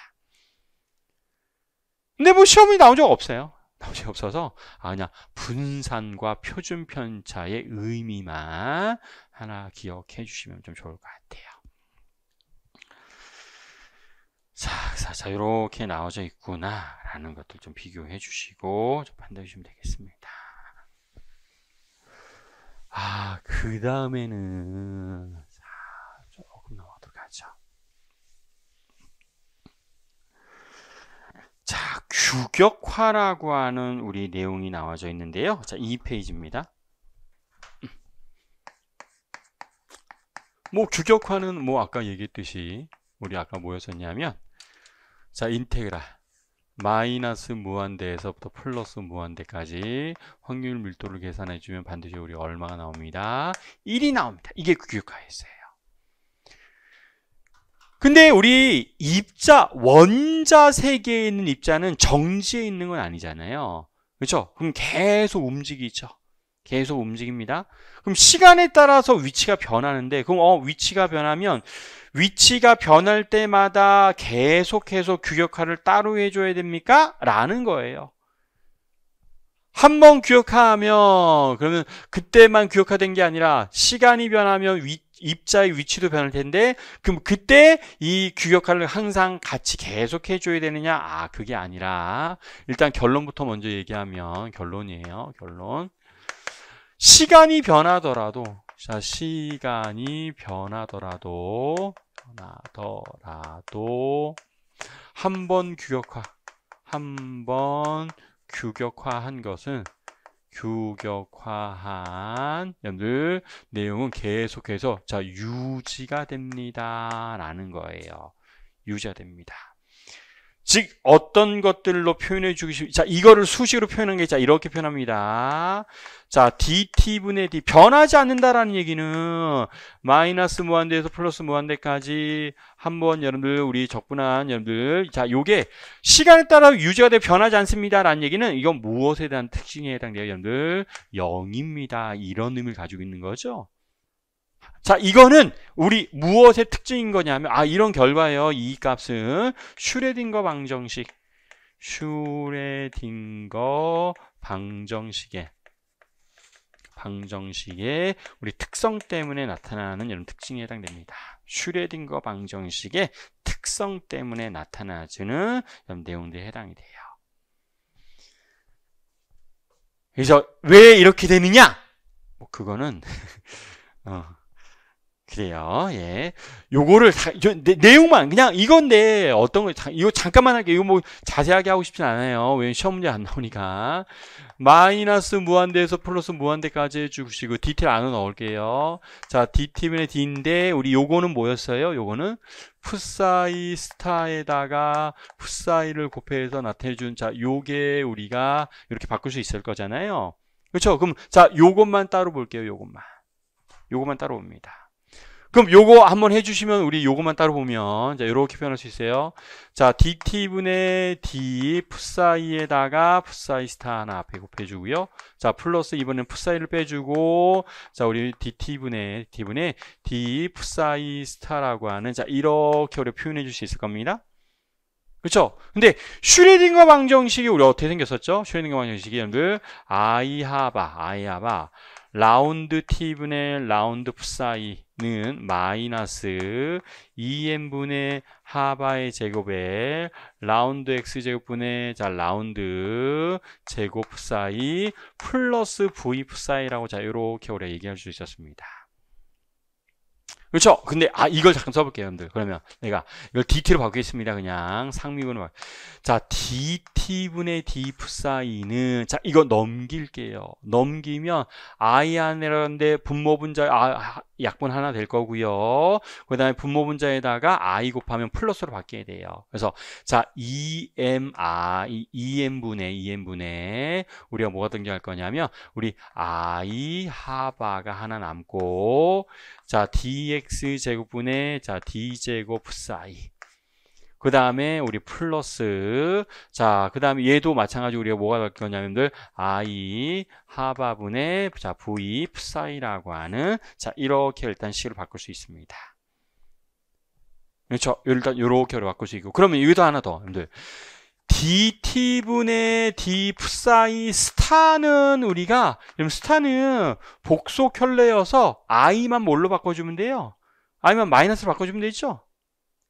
근데 뭐 시험이 나온 적 없어요. 나온 적 없어서 아 그냥 분산과 표준 편차의 의미만 하나 기억해 주시면 좀 좋을 것 같아요. 자, 자, 자 이렇게 나와져 있구나라는 것들 좀 비교해 주시고 좀 판단해 주시면 되겠습니다. 아, 그 다음에는 규격화라고 하는 우리 내용이 나와져 있는데요. 자, 2페이지입니다. 뭐 규격화는 뭐 아까 얘기했듯이 우리 아까 뭐였었냐면 자, 인테그라 마이너스 무한대에서부터 플러스 무한대까지 확률 밀도를 계산해 주면 반드시 우리 얼마가 나옵니다. 1이 나옵니다. 이게 규격화였어요. 근데 우리 입자 원자 세계에 있는 입자는 정지에 있는 건 아니잖아요. 그렇죠? 그럼 계속 움직이죠. 계속 움직입니다. 그럼 시간에 따라서 위치가 변하는데 그럼 어 위치가 변하면 위치가 변할 때마다 계속해서 규격화를 따로 해줘야 됩니까? 라는 거예요. 한번 규격화하면 그러면 그때만 규격화된 게 아니라 시간이 변하면 위치 입자의 위치도 변할 텐데 그럼 그때 이 규격화를 항상 같이 계속 해줘야 되느냐 아 그게 아니라 일단 결론부터 먼저 얘기하면 결론이에요 결론 시간이 변하더라도 자 시간이 변하더라도 변하더라도 한 번 규격화 한 번 규격화한 것은 규격화한 연들 내용은 계속해서 자 유지가 됩니다라는 거예요. 유지가 됩니다. 즉 어떤 것들로 표현해 주기 자 이거를 수식으로 표현한 게자 이렇게 표현합니다. 자 dt분의 d 변하지 않는다라는 얘기는 마이너스 무한대에서 플러스 무한대까지 한번 여러분들 우리 적분한 여러분들 자 요게 시간에 따라 유지가 돼 변하지 않습니다라는 얘기는 이건 무엇에 대한 특징에 해당돼요 여러분들 0입니다. 이런 의미를 가지고 있는 거죠. 자, 이거는 우리 무엇의 특징인 거냐면 아, 이런 결과예요. 이 값은 슈레딩거 방정식. 슈레딩거 방정식의 방정식의 우리 특성 때문에 나타나는 이런 특징에 해당됩니다. 슈레딩거 방정식의 특성 때문에 나타나지는 이런 내용들에 해당이 돼요. 그래서 왜 이렇게 되느냐? 뭐 그거는 어, 그래요. 예. 요거를 다, 저, 내, 내용만 그냥 이건데 어떤 걸 이거 잠깐만 할게. 이거 뭐 자세하게 하고 싶진 않아요. 왜냐면 시험 문제 안 나오니까. 마이너스 무한대에서 플러스 무한대까지 해주시고 디테일 안으로 넣을게요. 자, 디티팀의 D인데 우리 요거는 뭐였어요? 요거는 푸사이 스타에다가 푸사이를 곱해서 나타내준 자, 요게 우리가 이렇게 바꿀 수 있을 거잖아요. 그렇죠? 그럼 자, 요것만 따로 볼게요. 요것만. 요것만 따로 옵니다 그럼 요거 한번 해주시면 우리 요거만 따로 보면 자 이렇게 표현할 수 있어요. 자 dt분의 d 풋사이에다가 풋사이 스타 하나 앞에 곱해주고요. 자 플러스 이번엔 풋사이를 빼주고 자 우리 dt분의 d분의 d 풋사이 스타라고 하는 자 이렇게 우리 표현해 줄 수 있을 겁니다. 그렇죠? 근데 슈레딩거 방정식이 우리 어떻게 생겼었죠? 슈레딩거 방정식이 여러분들 아이하바 아이하바 라운드 t분의 라운드 풋사이 는 마이너스 2n분의 하바의 제곱에 라운드 x제곱분의 자 라운드 제곱 사이 플러스 v 사이라고 자 이렇게 우리가 얘기할 수 있었습니다. 그렇죠? 근데 아 이걸 잠깐 써볼게요 여러분들 그러면 내가 이걸 dt로 바꾸겠습니다 그냥 상미분을 자 dt분의 d 푸사이는 자 이거 넘길게요 넘기면 i 안에라는데 분모분자 아, 아 약분 하나 될 거고요. 그 다음에 분모 분자에다가 i 곱하면 플러스로 바뀌게 돼요. 그래서 자 EMR, EM분의 EM분의 우리가 뭐가 등장할 거냐면 우리 i 하바가 하나 남고 자 DX 제곱분의 자 D 제곱 사이 그 다음에 우리 플러스 자 그 다음에 얘도 마찬가지로 우리가 뭐가 바뀌었냐면들 i 하바분의 자 v psi라고 하는 자 이렇게 일단 식을 바꿀 수 있습니다. 그렇죠? 일단 요렇게 바꿀 수 있고 그러면 여기도 하나 더 여러분들 dt분의 d프사이 스타는 우리가 그럼 스타는 복속 혈레여서 i만 뭘로 바꿔주면 돼요? i만 마이너스로 바꿔주면 되죠?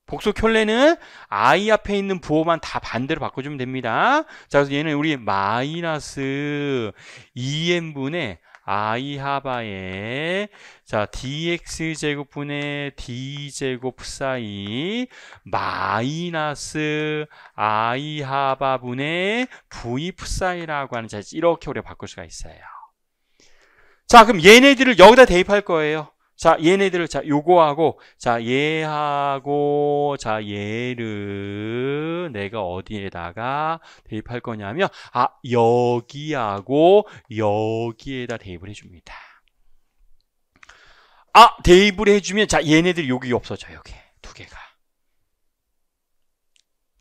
복수 켤레는 i 앞에 있는 부호만 다 반대로 바꿔주면 됩니다. 자, 그래서 얘는 우리 마이너스 2n분의 i 하바에 자 dx 제곱분의 d 제곱 사이 마이너스 i 하바분의 v 사이라고 하는 자 이렇게 우리가 바꿀 수가 있어요. 자 그럼 얘네들을 여기다 대입할 거예요. 자, 얘네들을 자, 요거하고 자, 얘하고 자, 얘를 내가 어디에다가 대입할 거냐면 아, 여기하고 여기에다 대입을 해 줍니다. 아, 대입을 해 주면 자, 얘네들 여기 없어져. 여기 두 개가.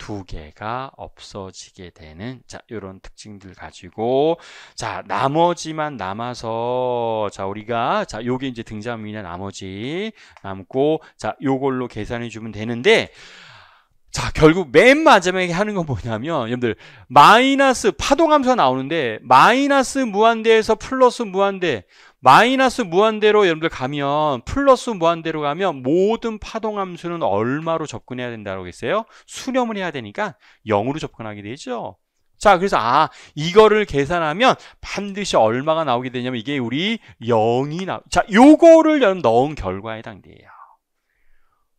두 개가 없어지게 되는 자 이런 특징들 가지고 자 나머지만 남아서 자 우리가 자 요게 이제 등장음이나 나머지 남고 자 요걸로 계산해 주면 되는데 자 결국 맨 마지막에 하는 건 뭐냐면 여러분들 마이너스 파동함수가 나오는데 마이너스 무한대에서 플러스 무한대 마이너스 무한대로 여러분들 가면 플러스 무한대로 가면 모든 파동함수는 얼마로 접근해야 된다고 했어요? 수렴을 해야 되니까 0으로 접근하게 되죠. 자 그래서 아 이거를 계산하면 반드시 얼마가 나오게 되냐면 이게 우리 0이 나자 요거를 넣은 결과에 해당돼요.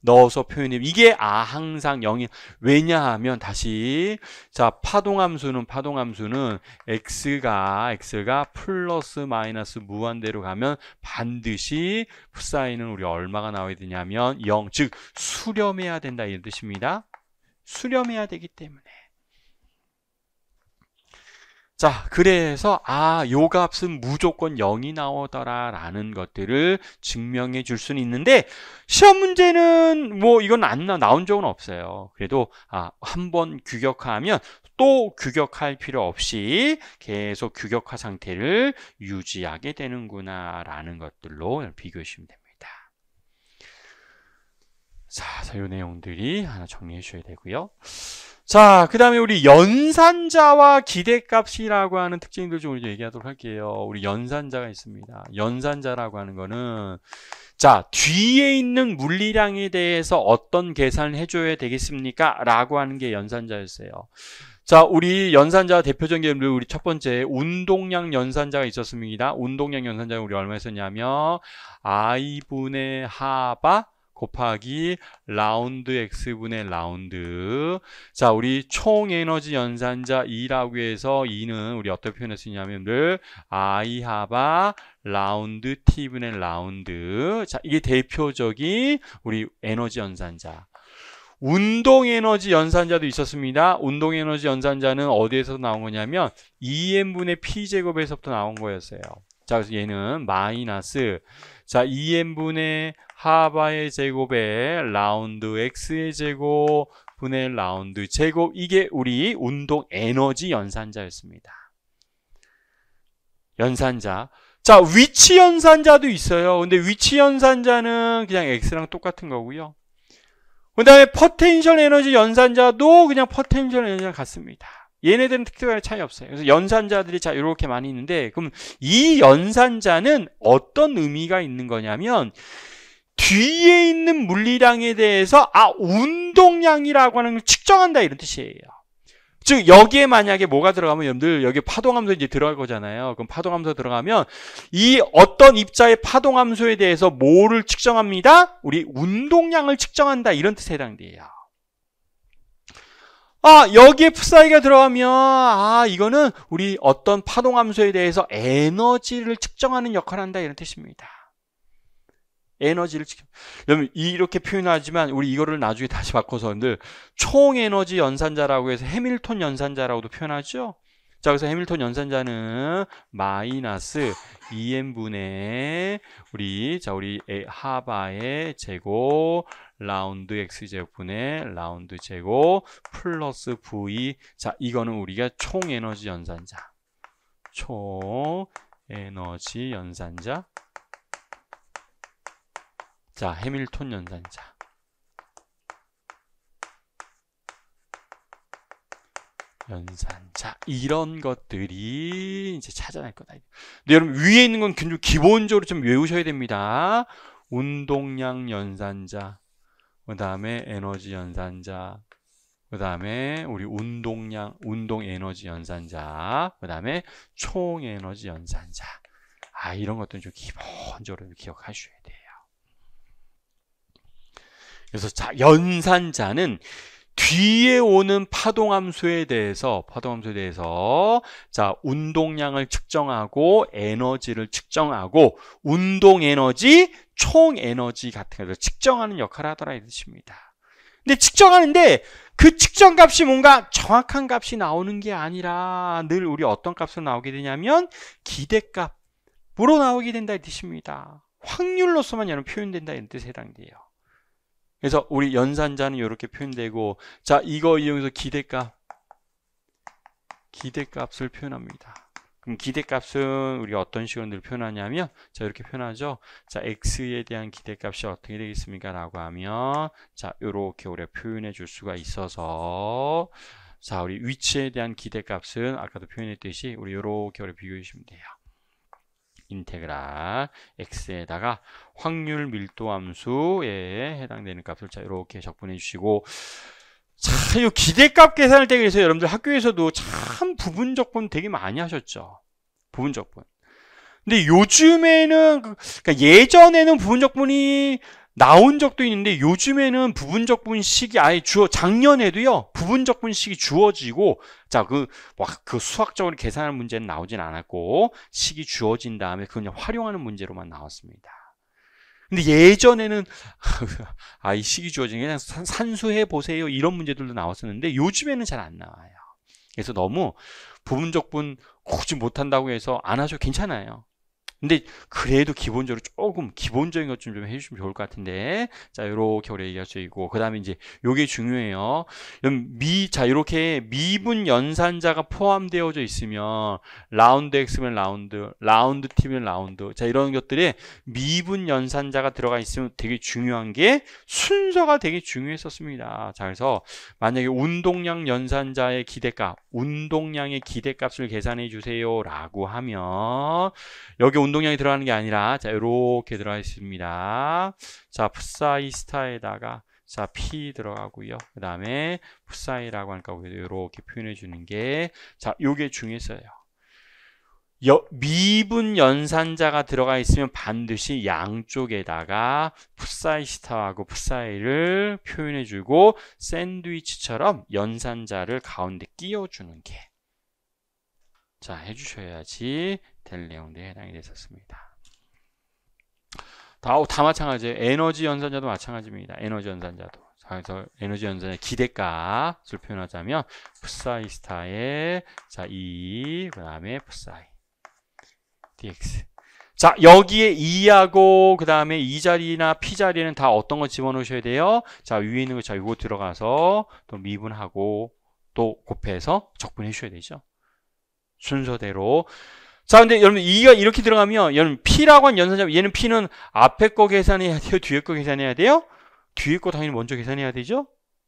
넣어서 표현해 이게 아 항상 0이 왜냐하면 다시 자 파동함수는 파동함수는 x가 x가 플러스 마이너스 무한대로 가면 반드시 푸사인은 우리 얼마가 나와야 되냐면 0 즉 수렴해야 된다 이런 뜻입니다 수렴해야 되기 때문에 자, 그래서 아, 요 값은 무조건 0이 나오더라라는 것들을 증명해 줄 수는 있는데 시험 문제는 뭐 이건 안 나, 나온 적은 없어요. 그래도 아, 한 번 규격화하면 또 규격할 필요 없이 계속 규격화 상태를 유지하게 되는구나라는 것들로 비교하시면 됩니다. 자, 사요 내용들이 하나 정리해 주셔야 되고요. 자, 그 다음에 우리 연산자와 기대값이라고 하는 특징들 좀 얘기하도록 할게요. 우리 연산자가 있습니다. 연산자라고 하는 거는 자, 뒤에 있는 물리량에 대해서 어떤 계산을 해줘야 되겠습니까? 라고 하는 게 연산자였어요. 자, 우리 연산자 대표적인 개념게 우리 첫 번째 운동량 연산자가 있었습니다. 운동량 연산자가 우리 얼마 였었냐면 i분의 하바 곱하기 라운드 x분의 라운드 자 우리 총 에너지 연산자 2라고 해서 2는 우리 어떻게 표현할 수 있냐면 늘 i 하바 라운드 t분의 라운드 자 이게 대표적인 우리 에너지 연산자 운동 에너지 연산자도 있었습니다. 운동 에너지 연산자는 어디에서 나온 거냐면 EM분의 P제곱에서부터 나온 거였어요. 자, 그래서 얘는 마이너스 자, EM분의 하바의 제곱에 라운드 x의 제곱 분의 라운드 제곱 이게 우리 운동 에너지 연산자였습니다. 연산자. 자, 위치 연산자도 있어요. 근데 위치 연산자는 그냥 x랑 똑같은 거고요. 그다음에 퍼텐셜 에너지 연산자도 그냥 퍼텐셜 에너지랑 같습니다. 얘네들은 특별한 차이 없어요. 그래서 연산자들이 자 이렇게 많이 있는데 그럼 이 연산자는 어떤 의미가 있는 거냐면 뒤에 있는 물리량에 대해서 아 운동량이라고 하는 걸 측정한다 이런 뜻이에요. 즉 여기에 만약에 뭐가 들어가면 여러분들 여기 파동함수 이제 들어갈 거잖아요. 그럼 파동함수 들어가면 이 어떤 입자의 파동함수에 대해서 뭐를 측정합니다? 우리 운동량을 측정한다 이런 뜻에 해당돼요. 아 여기에 풋사이가 들어가면 아 이거는 우리 어떤 파동함수에 대해서 에너지를 측정하는 역할을 한다 이런 뜻입니다. 에너지를 지켜. 여러분 이렇게 표현하지만 우리 이거를 나중에 다시 바꿔서들 총 에너지 연산자라고 해서 해밀턴 연산자라고도 표현하죠. 자 그래서 해밀턴 연산자는 마이너스 2m분의 우리 자 우리 하바의 제곱 라운드 x 제곱분의 라운드 제곱 플러스 v 자 이거는 우리가 총 에너지 연산자 총 에너지 연산자 자, 해밀톤 연산자. 연산자 이런 것들이 이제 찾아낼 거다. 근데 네, 여러분 위에 있는 건 기본적으로 좀 외우셔야 됩니다. 운동량 연산자, 그 다음에 에너지 연산자, 그 다음에 우리 운동량, 운동 에너지 연산자, 그 다음에 총 에너지 연산자. 아 이런 것들은 좀 기본적으로 기억하셔야 돼요. 그래서 자, 연산자는 뒤에 오는 파동함수에 대해서 파동함수에 대해서 자 운동량을 측정하고 에너지를 측정하고 운동 에너지 총 에너지 같은 것을 측정하는 역할을 하더라 이 뜻입니다. 근데 측정하는데 그 측정값이 뭔가 정확한 값이 나오는 게 아니라 늘 우리 어떤 값으로 나오게 되냐면 기대값으로 나오게 된다 이 뜻입니다. 확률로서만 여러분 표현된다 이 뜻에 해당돼요. 그래서 우리 연산자는 이렇게 표현되고 자 이거 이용해서 기대값 기대값을 표현합니다. 그럼 기대값은 우리가 어떤 식으로 늘 표현하냐면 자 이렇게 표현하죠. 자 x에 대한 기대값이 어떻게 되겠습니까? 라고 하면 자 이렇게 우리가 표현해 줄 수가 있어서 자 우리 위치에 대한 기대값은 아까도 표현했듯이 우리 이렇게 우리 비교해 주시면 돼요. 인테그랄 x에다가 확률 밀도 함수에 예, 해당되는 값을 자 이렇게 적분해 주시고 자, 이 기대값 계산을 때 그래서 여러분들 학교에서도 참 부분 적분 되게 많이 하셨죠. 부분 적분. 근데 요즘에는 그, 그러니까 예전에는 부분 적분이 나온 적도 있는데 요즘에는 부분적 분식이 아예 주어 작년에도요 부분적 분식이 주어지고 자그그 그 수학적으로 계산하는 문제는 나오진 않았고 식이 주어진 다음에 그냥 활용하는 문제로만 나왔습니다. 근데 예전에는 아 이 식이 주어진 그냥 산수해 보세요 이런 문제들도 나왔었는데 요즘에는 잘 안 나와요. 그래서 너무 부분적 분 굳이 못한다고 해서 안 하셔도 괜찮아요. 근데 그래도 기본적으로 조금 기본적인 것 좀 좀 해주시면 좋을 것 같은데 자이렇게 오래 얘기할 수 있고 그 다음에 이제 요게 중요해요 미자 요렇게 미분 연산자가 포함되어져 있으면 라운드 X면 라운드 라운드 T면 라운드 자 이런 것들에 미분 연산자가 들어가 있으면 되게 중요한 게 순서가 되게 중요했었습니다 자 그래서 만약에 운동량 연산자의 기대값 운동량의 기대값을 계산해 주세요 라고 하면 여기 운동량이 들어가는 게 아니라 자 이렇게 들어가 있습니다. 자 푸사이스타에다가 자 P 들어가고요. 그 다음에 푸사이라고 하니까 이렇게 표현해 주는 게자 요게 중요했어요. 여, 미분 연산자가 들어가 있으면 반드시 양쪽에다가 풋사이스타하고 풋사이를 표현해주고 샌드위치처럼 연산자를 가운데 끼워주는 게. 자, 해주셔야지 될 내용들에 해당이 됐었습니다. 다, 다 마찬가지예요. 에너지 연산자도 마찬가지입니다. 에너지 연산자도. 그래서 에너지 연산의 기대값을 표현하자면 푸사이 스타의 자, E 그다음에 푸사이 dx 자 여기에 2하고 그 다음에 2자리나 P자리는 다 어떤 거 집어넣으셔야 돼요? 자 위에 있는 거자 이거 들어가서 또 미분하고 또 곱해서 적분해 주셔야 되죠 순서대로 자, 근데 여러분 이가 이렇게 들어가면 여러분 P라고 한 연산자 얘는 P는 앞에 거 계산해야 돼요? 뒤에 거 계산해야 돼요? 뒤에 거 당연히 먼저 계산해야 되죠?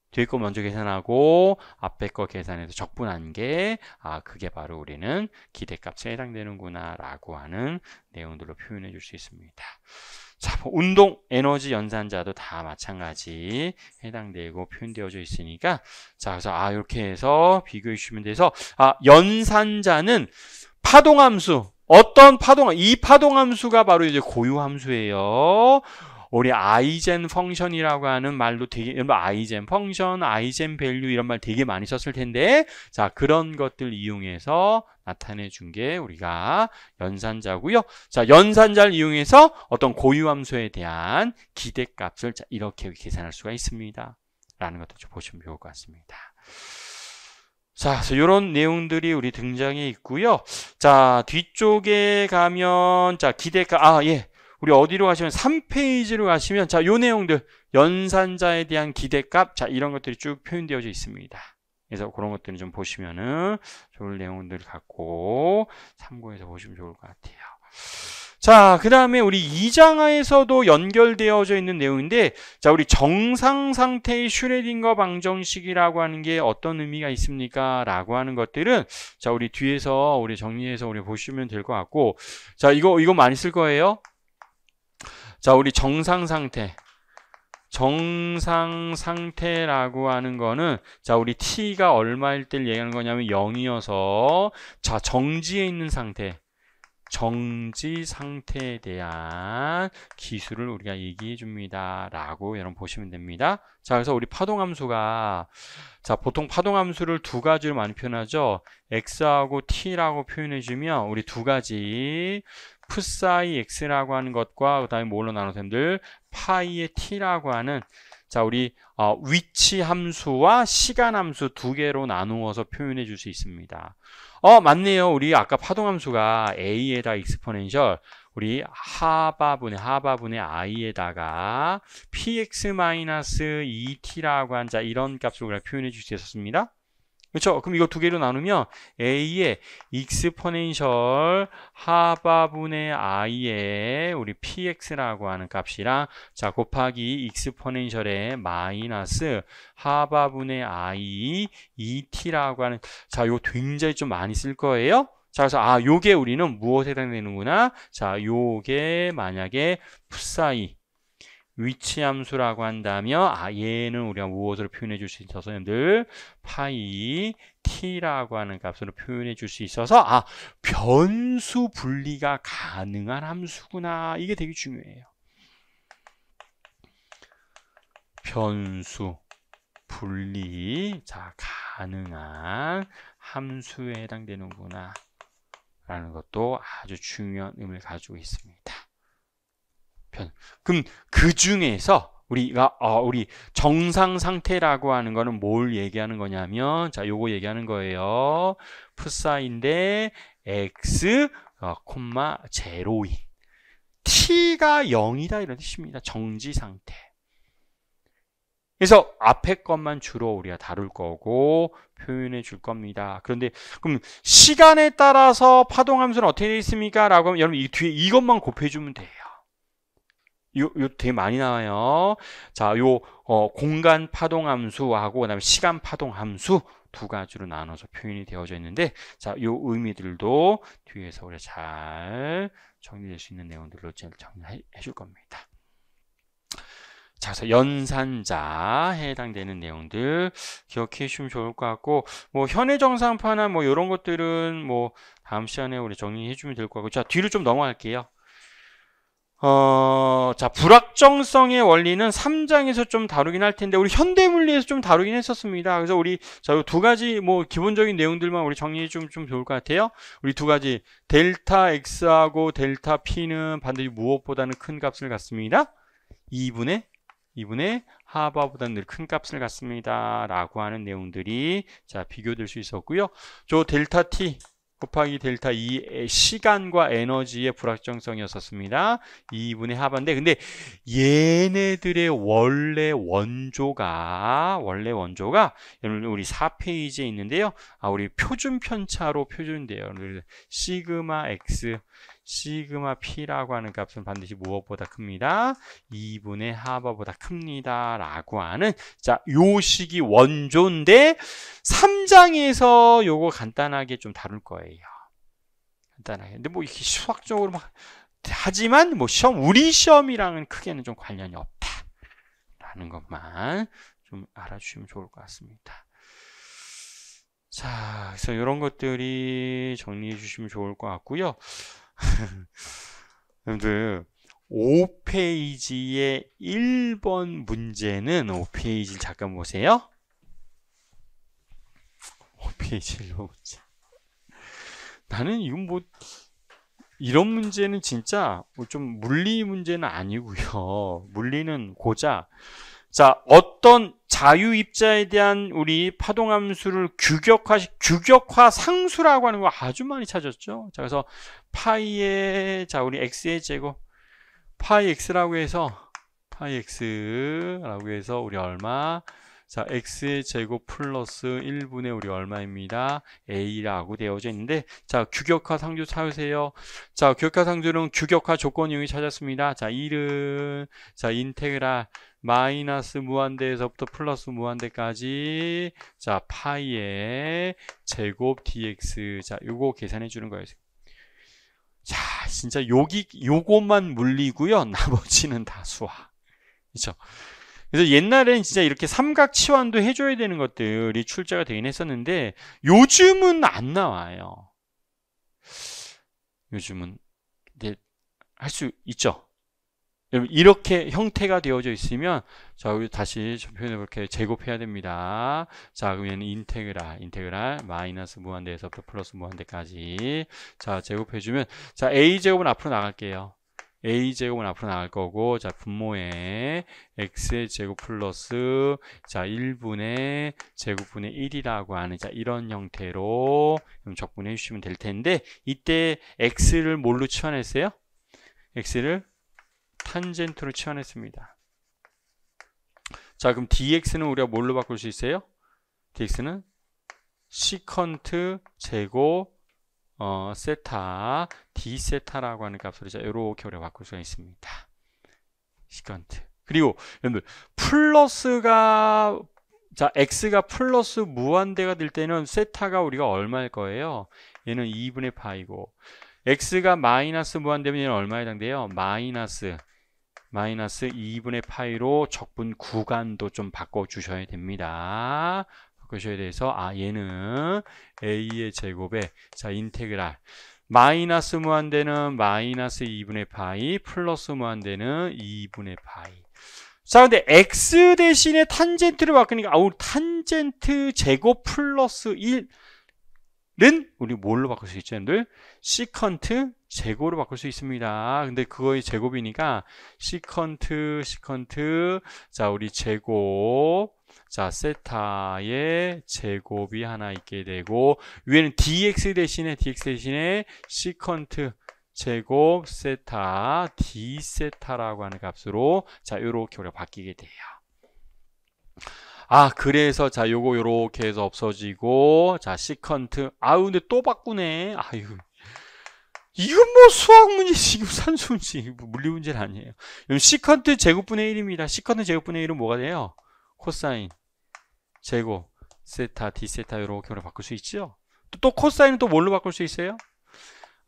뒤에 거 먼저 계산하고 앞에 거 계산해서 적분한 게 아 그게 바로 우리는 기대값에 해당되는구나 라고 하는 내용들로 표현해 줄 수 있습니다. 자, 뭐 운동, 에너지 연산자도 다 마찬가지 해당되고 표현되어져 있으니까 자, 그래서 아 이렇게 해서 비교해 주시면 돼서 아 연산자는 파동함수 어떤 파동함 이 파동함수가 바로 이제 고유함수예요. 우리 아이젠 펑션이라고 하는 말도 되게 아이젠 펑션, 아이젠 밸류 이런 말 되게 많이 썼을 텐데 자 그런 것들 이용해서 나타내 준 게 우리가 연산자고요. 자 연산자를 이용해서 어떤 고유함수에 대한 기대값을 자, 이렇게 계산할 수가 있습니다. 라는 것도 좀 보시면 좋을 것 같습니다. 자, 그 이런 내용들이 우리 등장해 있고요. 자, 뒤쪽에 가면 자, 기대가 아, 예. 우리 어디로 가시면 3페이지로 가시면 자, 요 내용들 연산자에 대한 기대값 자, 이런 것들이 쭉 표현되어져 있습니다. 그래서 그런 것들을 좀 보시면은 좋을 내용들 갖고 참고해서 보시면 좋을 것 같아요. 자, 그 다음에 우리 2장에서도 하 연결되어져 있는 내용인데, 자, 우리 정상 상태의 슈레딩거 방정식이라고 하는 게 어떤 의미가 있습니까? 라고 하는 것들은, 자, 우리 뒤에서 우리 정리해서 우리 보시면 될 것 같고, 자, 이거, 이거 많이 쓸 거예요. 자, 우리 정상 상태. 정상 상태라고 하는 거는 자 우리 t가 얼마일 때를 얘기하는 거냐면 0이어서 자 정지에 있는 상태 정지 상태에 대한 기술을 우리가 얘기해 줍니다. 라고 여러분 보시면 됩니다. 자, 그래서 우리 파동함수가 자, 보통 파동함수를 두 가지로 많이 표현하죠. x하고 t라고 표현해 주면 우리 두 가지 푸사이 x라고 하는 것과 그다음에 뭘로 나눠서들 파이의 t라고 하는 자 우리 어, 위치 함수와 시간 함수 두 개로 나누어서 표현해 줄 수 있습니다. 어 맞네요. 우리 아까 파동함수가 a에다 익스포넨셜 우리 하바분의 하바분의 i에다가 px-2t라고 e 한자 이런 값으로리가 표현해 줄수 있었습니다. 그렇죠? 그럼 이거 두 개로 나누면 A의 익스포넨셜 하바분의 I의 우리 PX라고 하는 값이랑 자 곱하기 익스포넨셜의 마이너스 하바분의 I ET라고 하는 자 이거 굉장히 좀 많이 쓸 거예요. 자, 그래서 아, 요게 우리는 무엇에 해당되는구나. 자, 요게 만약에 푸사이 위치함수라고 한다면 아 얘는 우리가 무엇으로 표현해 줄 수 있어서 여러분들 파이 t라고 하는 값으로 표현해 줄 수 있어서 아 변수 분리가 가능한 함수구나 이게 되게 중요해요 변수 분리 자 가능한 함수에 해당되는구나 라는 것도 아주 중요한 의미를 가지고 있습니다 편. 그럼 그 중에서 우리가 어, 우리 정상 상태라고 하는 거는 뭘 얘기하는 거냐면 자, 요거 얘기하는 거예요. 푸사인데 x 어, 콤마 제로인 t가 0이다 이런 뜻입니다. 정지 상태. 그래서 앞에 것만 주로 우리가 다룰 거고 표현해 줄 겁니다. 그런데 그럼 시간에 따라서 파동함수는 어떻게 되어 있습니까? 라고 하면 여러분 이 뒤에 이것만 곱해주면 돼요. 요, 요 되게 많이 나와요. 자, 요, 어, 공간 파동 함수하고, 그 다음에 시간 파동 함수 두 가지로 나눠서 표현이 되어져 있는데, 자, 요 의미들도 뒤에서 우리 잘 정리될 수 있는 내용들로 정리해 줄 겁니다. 자, 그래서 연산자 해당되는 내용들 기억해 주시면 좋을 것 같고, 뭐, 현의 정상파나 뭐, 요런 것들은 뭐, 다음 시간에 우리 정리해 주면 될 것 같고, 자, 뒤로 좀 넘어갈게요. 어, 자, 불확정성의 원리는 3장에서 좀 다루긴 할 텐데 우리 현대 물리에서 좀 다루긴 했었습니다. 그래서 우리 저두 가지 뭐 기본적인 내용들만 우리 정리 좀좀 좀 좋을 것 같아요. 우리 두 가지 델타 x하고 델타 p는 반드시 무엇보다는 큰 값을 갖습니다. 2분의 2분의 하바보다는 늘 큰 값을 갖습니다. 라고 하는 내용들이 자 비교될 수 있었고요. 저 델타 t 곱하기 델타 2 시간과 에너지의 불확정성이었었습니다. 2분의 하반데 근데 얘네들의 원래 원조가 원래 원조가 우리 4페이지에 있는데요. 아 우리 표준 편차로 표준돼요. 시그마 x 시그마 P라고 하는 값은 반드시 무엇보다 큽니다. 2분의 하버보다 큽니다. 라고 하는 자, 요식이 원조인데 3장에서 요거 간단하게 좀 다룰 거예요. 간단하게. 근데 뭐 이렇게 수학적으로 막 하지만 뭐 시험 우리 시험이랑은 크게는 좀 관련이 없다라는 것만 좀 알아주시면 좋을 것 같습니다. 자, 그래서 이런 것들이 정리해 주시면 좋을 것 같고요. 여러분들 5페이지의 1번 문제는 5페이지 잠깐 보세요. 5페이지 1번 문제. 나는 이건 뭐 이런 문제는 진짜 뭐좀 물리 문제는 아니고요. 물리는 고작 자, 어떤 자유 입자에 대한 우리 파동함수를 규격화, 규격화 상수라고 하는 거 아주 많이 찾았죠. 자, 그래서 파이의, 자, 우리 x의 제곱, 파이 x라고 해서, 파이 x라고 해서 우리 얼마? 자, x의 제곱 플러스 1분의 우리 얼마입니다. a라고 되어져 있는데 자, 규격화 상주 찾으세요. 자, 규격화 상주는 규격화 조건 이용이 찾았습니다. 자, 1은 자, 인테그라 마이너스 무한대에서부터 플러스 무한대까지 자, 파이의 제곱 dx 자, 요거 계산해 주는 거예요. 자, 진짜 여기 요것만 물리고요. 나머지는 다 수학. 그렇죠? 그래서 옛날엔 진짜 이렇게 삼각 치환도 해줘야 되는 것들이 출제가 되긴 했었는데 요즘은 안 나와요. 요즘은 할 수 있죠. 이렇게 형태가 되어져 있으면 자 우리 다시 표현해 볼게요 제곱해야 됩니다 자그러면는 인테그랄 인테그랄 마이너스 무한대에서 플러스 무한대까지 자 제곱해 주면 자 a 제곱은 앞으로 나갈게요 a 제곱은 앞으로 나갈 거고 자 분모에 x 제곱 플러스 자 1분의 제곱분의 1이라고 하는 자 이런 형태로 적분해 주시면 될 텐데 이때 x를 뭘로 치환했어요? x를 탄젠트로 치환했습니다. 자 그럼 dx는 우리가 뭘로 바꿀 수 있어요? dx는 시컨트 제곱 어, 세타, d 세타라고 하는 값으로 이렇게 우리가 바꿀 수가 있습니다. 시퀀트. 그리고 여러분들 플러스가 자 x가 플러스 무한대가 될 때는 세타가 우리가 얼마일 거예요? 얘는 2분의 파이고 x가 마이너스 무한되면 얘는 얼마에 해당돼요? 마이너스 마이너스 2분의 파이로 적분 구간도 좀 바꿔주셔야 됩니다. 그것에 대해서 아 얘는 a의 제곱에 자 인테그랄 마이너스 무한대는 마이너스 2분의 파이 플러스 무한대는 2분의 파이 자 근데 x 대신에 탄젠트를 바꾸니까 아우 탄젠트 제곱 플러스 1는 우리 뭘로 바꿀 수 있죠, 여러분들? 시컨트 제곱으로 바꿀 수 있습니다. 근데 그거의 제곱이니까 시컨트 시컨트 자, 우리 제곱 자, 세타의 제곱이 하나 있게 되고 위에는 dx 대신에 dx 대신에 시컨트 제곱 세타 d 세타라고 하는 값으로 자, 요렇게 우리가 바뀌게 돼요. 아 그래서 자 요거 요렇게 해서 없어지고 자 시컨트 아우 근데 또 바꾸네 아유 이건 뭐 수학 문제 지금 산수 문제 뭐 물리 문제는 아니에요 그 시컨트 제곱분의 1입니다 시컨트 제곱분의 1은 뭐가 돼요? 코사인 제곱 세타 디세타 요렇게 바꿀 수 있죠 또, 또 코사인은 또 뭘로 바꿀 수 있어요?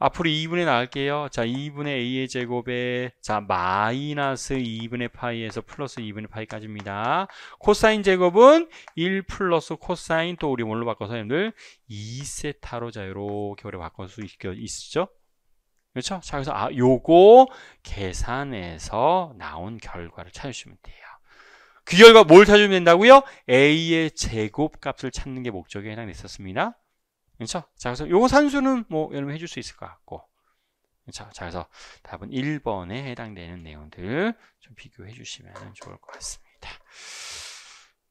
앞으로 2분의 나갈게요. 자, 2분의 a의 제곱에 자 마이너스 2분의 파이에서 플러스 2분의 파이까지입니다. 코사인 제곱은 1 플러스 코사인 또 우리 뭘로 바꿔서 여러분들 2세타로 자 이렇게 우리 바꿀 수 있, 있죠? 그렇죠? 자, 그래서 아 요거 계산해서 나온 결과를 찾으시면 돼요. 그 결과 뭘 찾으면 된다고요? a의 제곱값을 찾는 게 목적에 해당됐었습니다. 그렇죠? 자, 그래서 요 산수는 뭐 여러분 해줄 수 있을 것 같고. 그렇죠? 자, 그래서 답은 1번에 해당되는 내용들 좀 비교해 주시면 좋을 것 같습니다.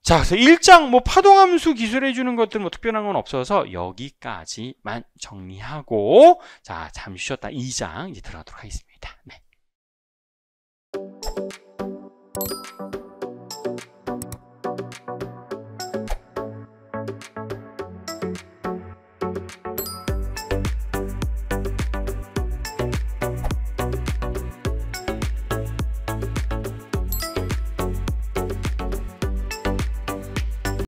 자, 그래서 1장 뭐 파동함수 기술해 주는 것들은 뭐 특별한 건 없어서 여기까지만 정리하고 자, 잠시 쉬었다 2장 이제 들어가도록 하겠습니다. 네.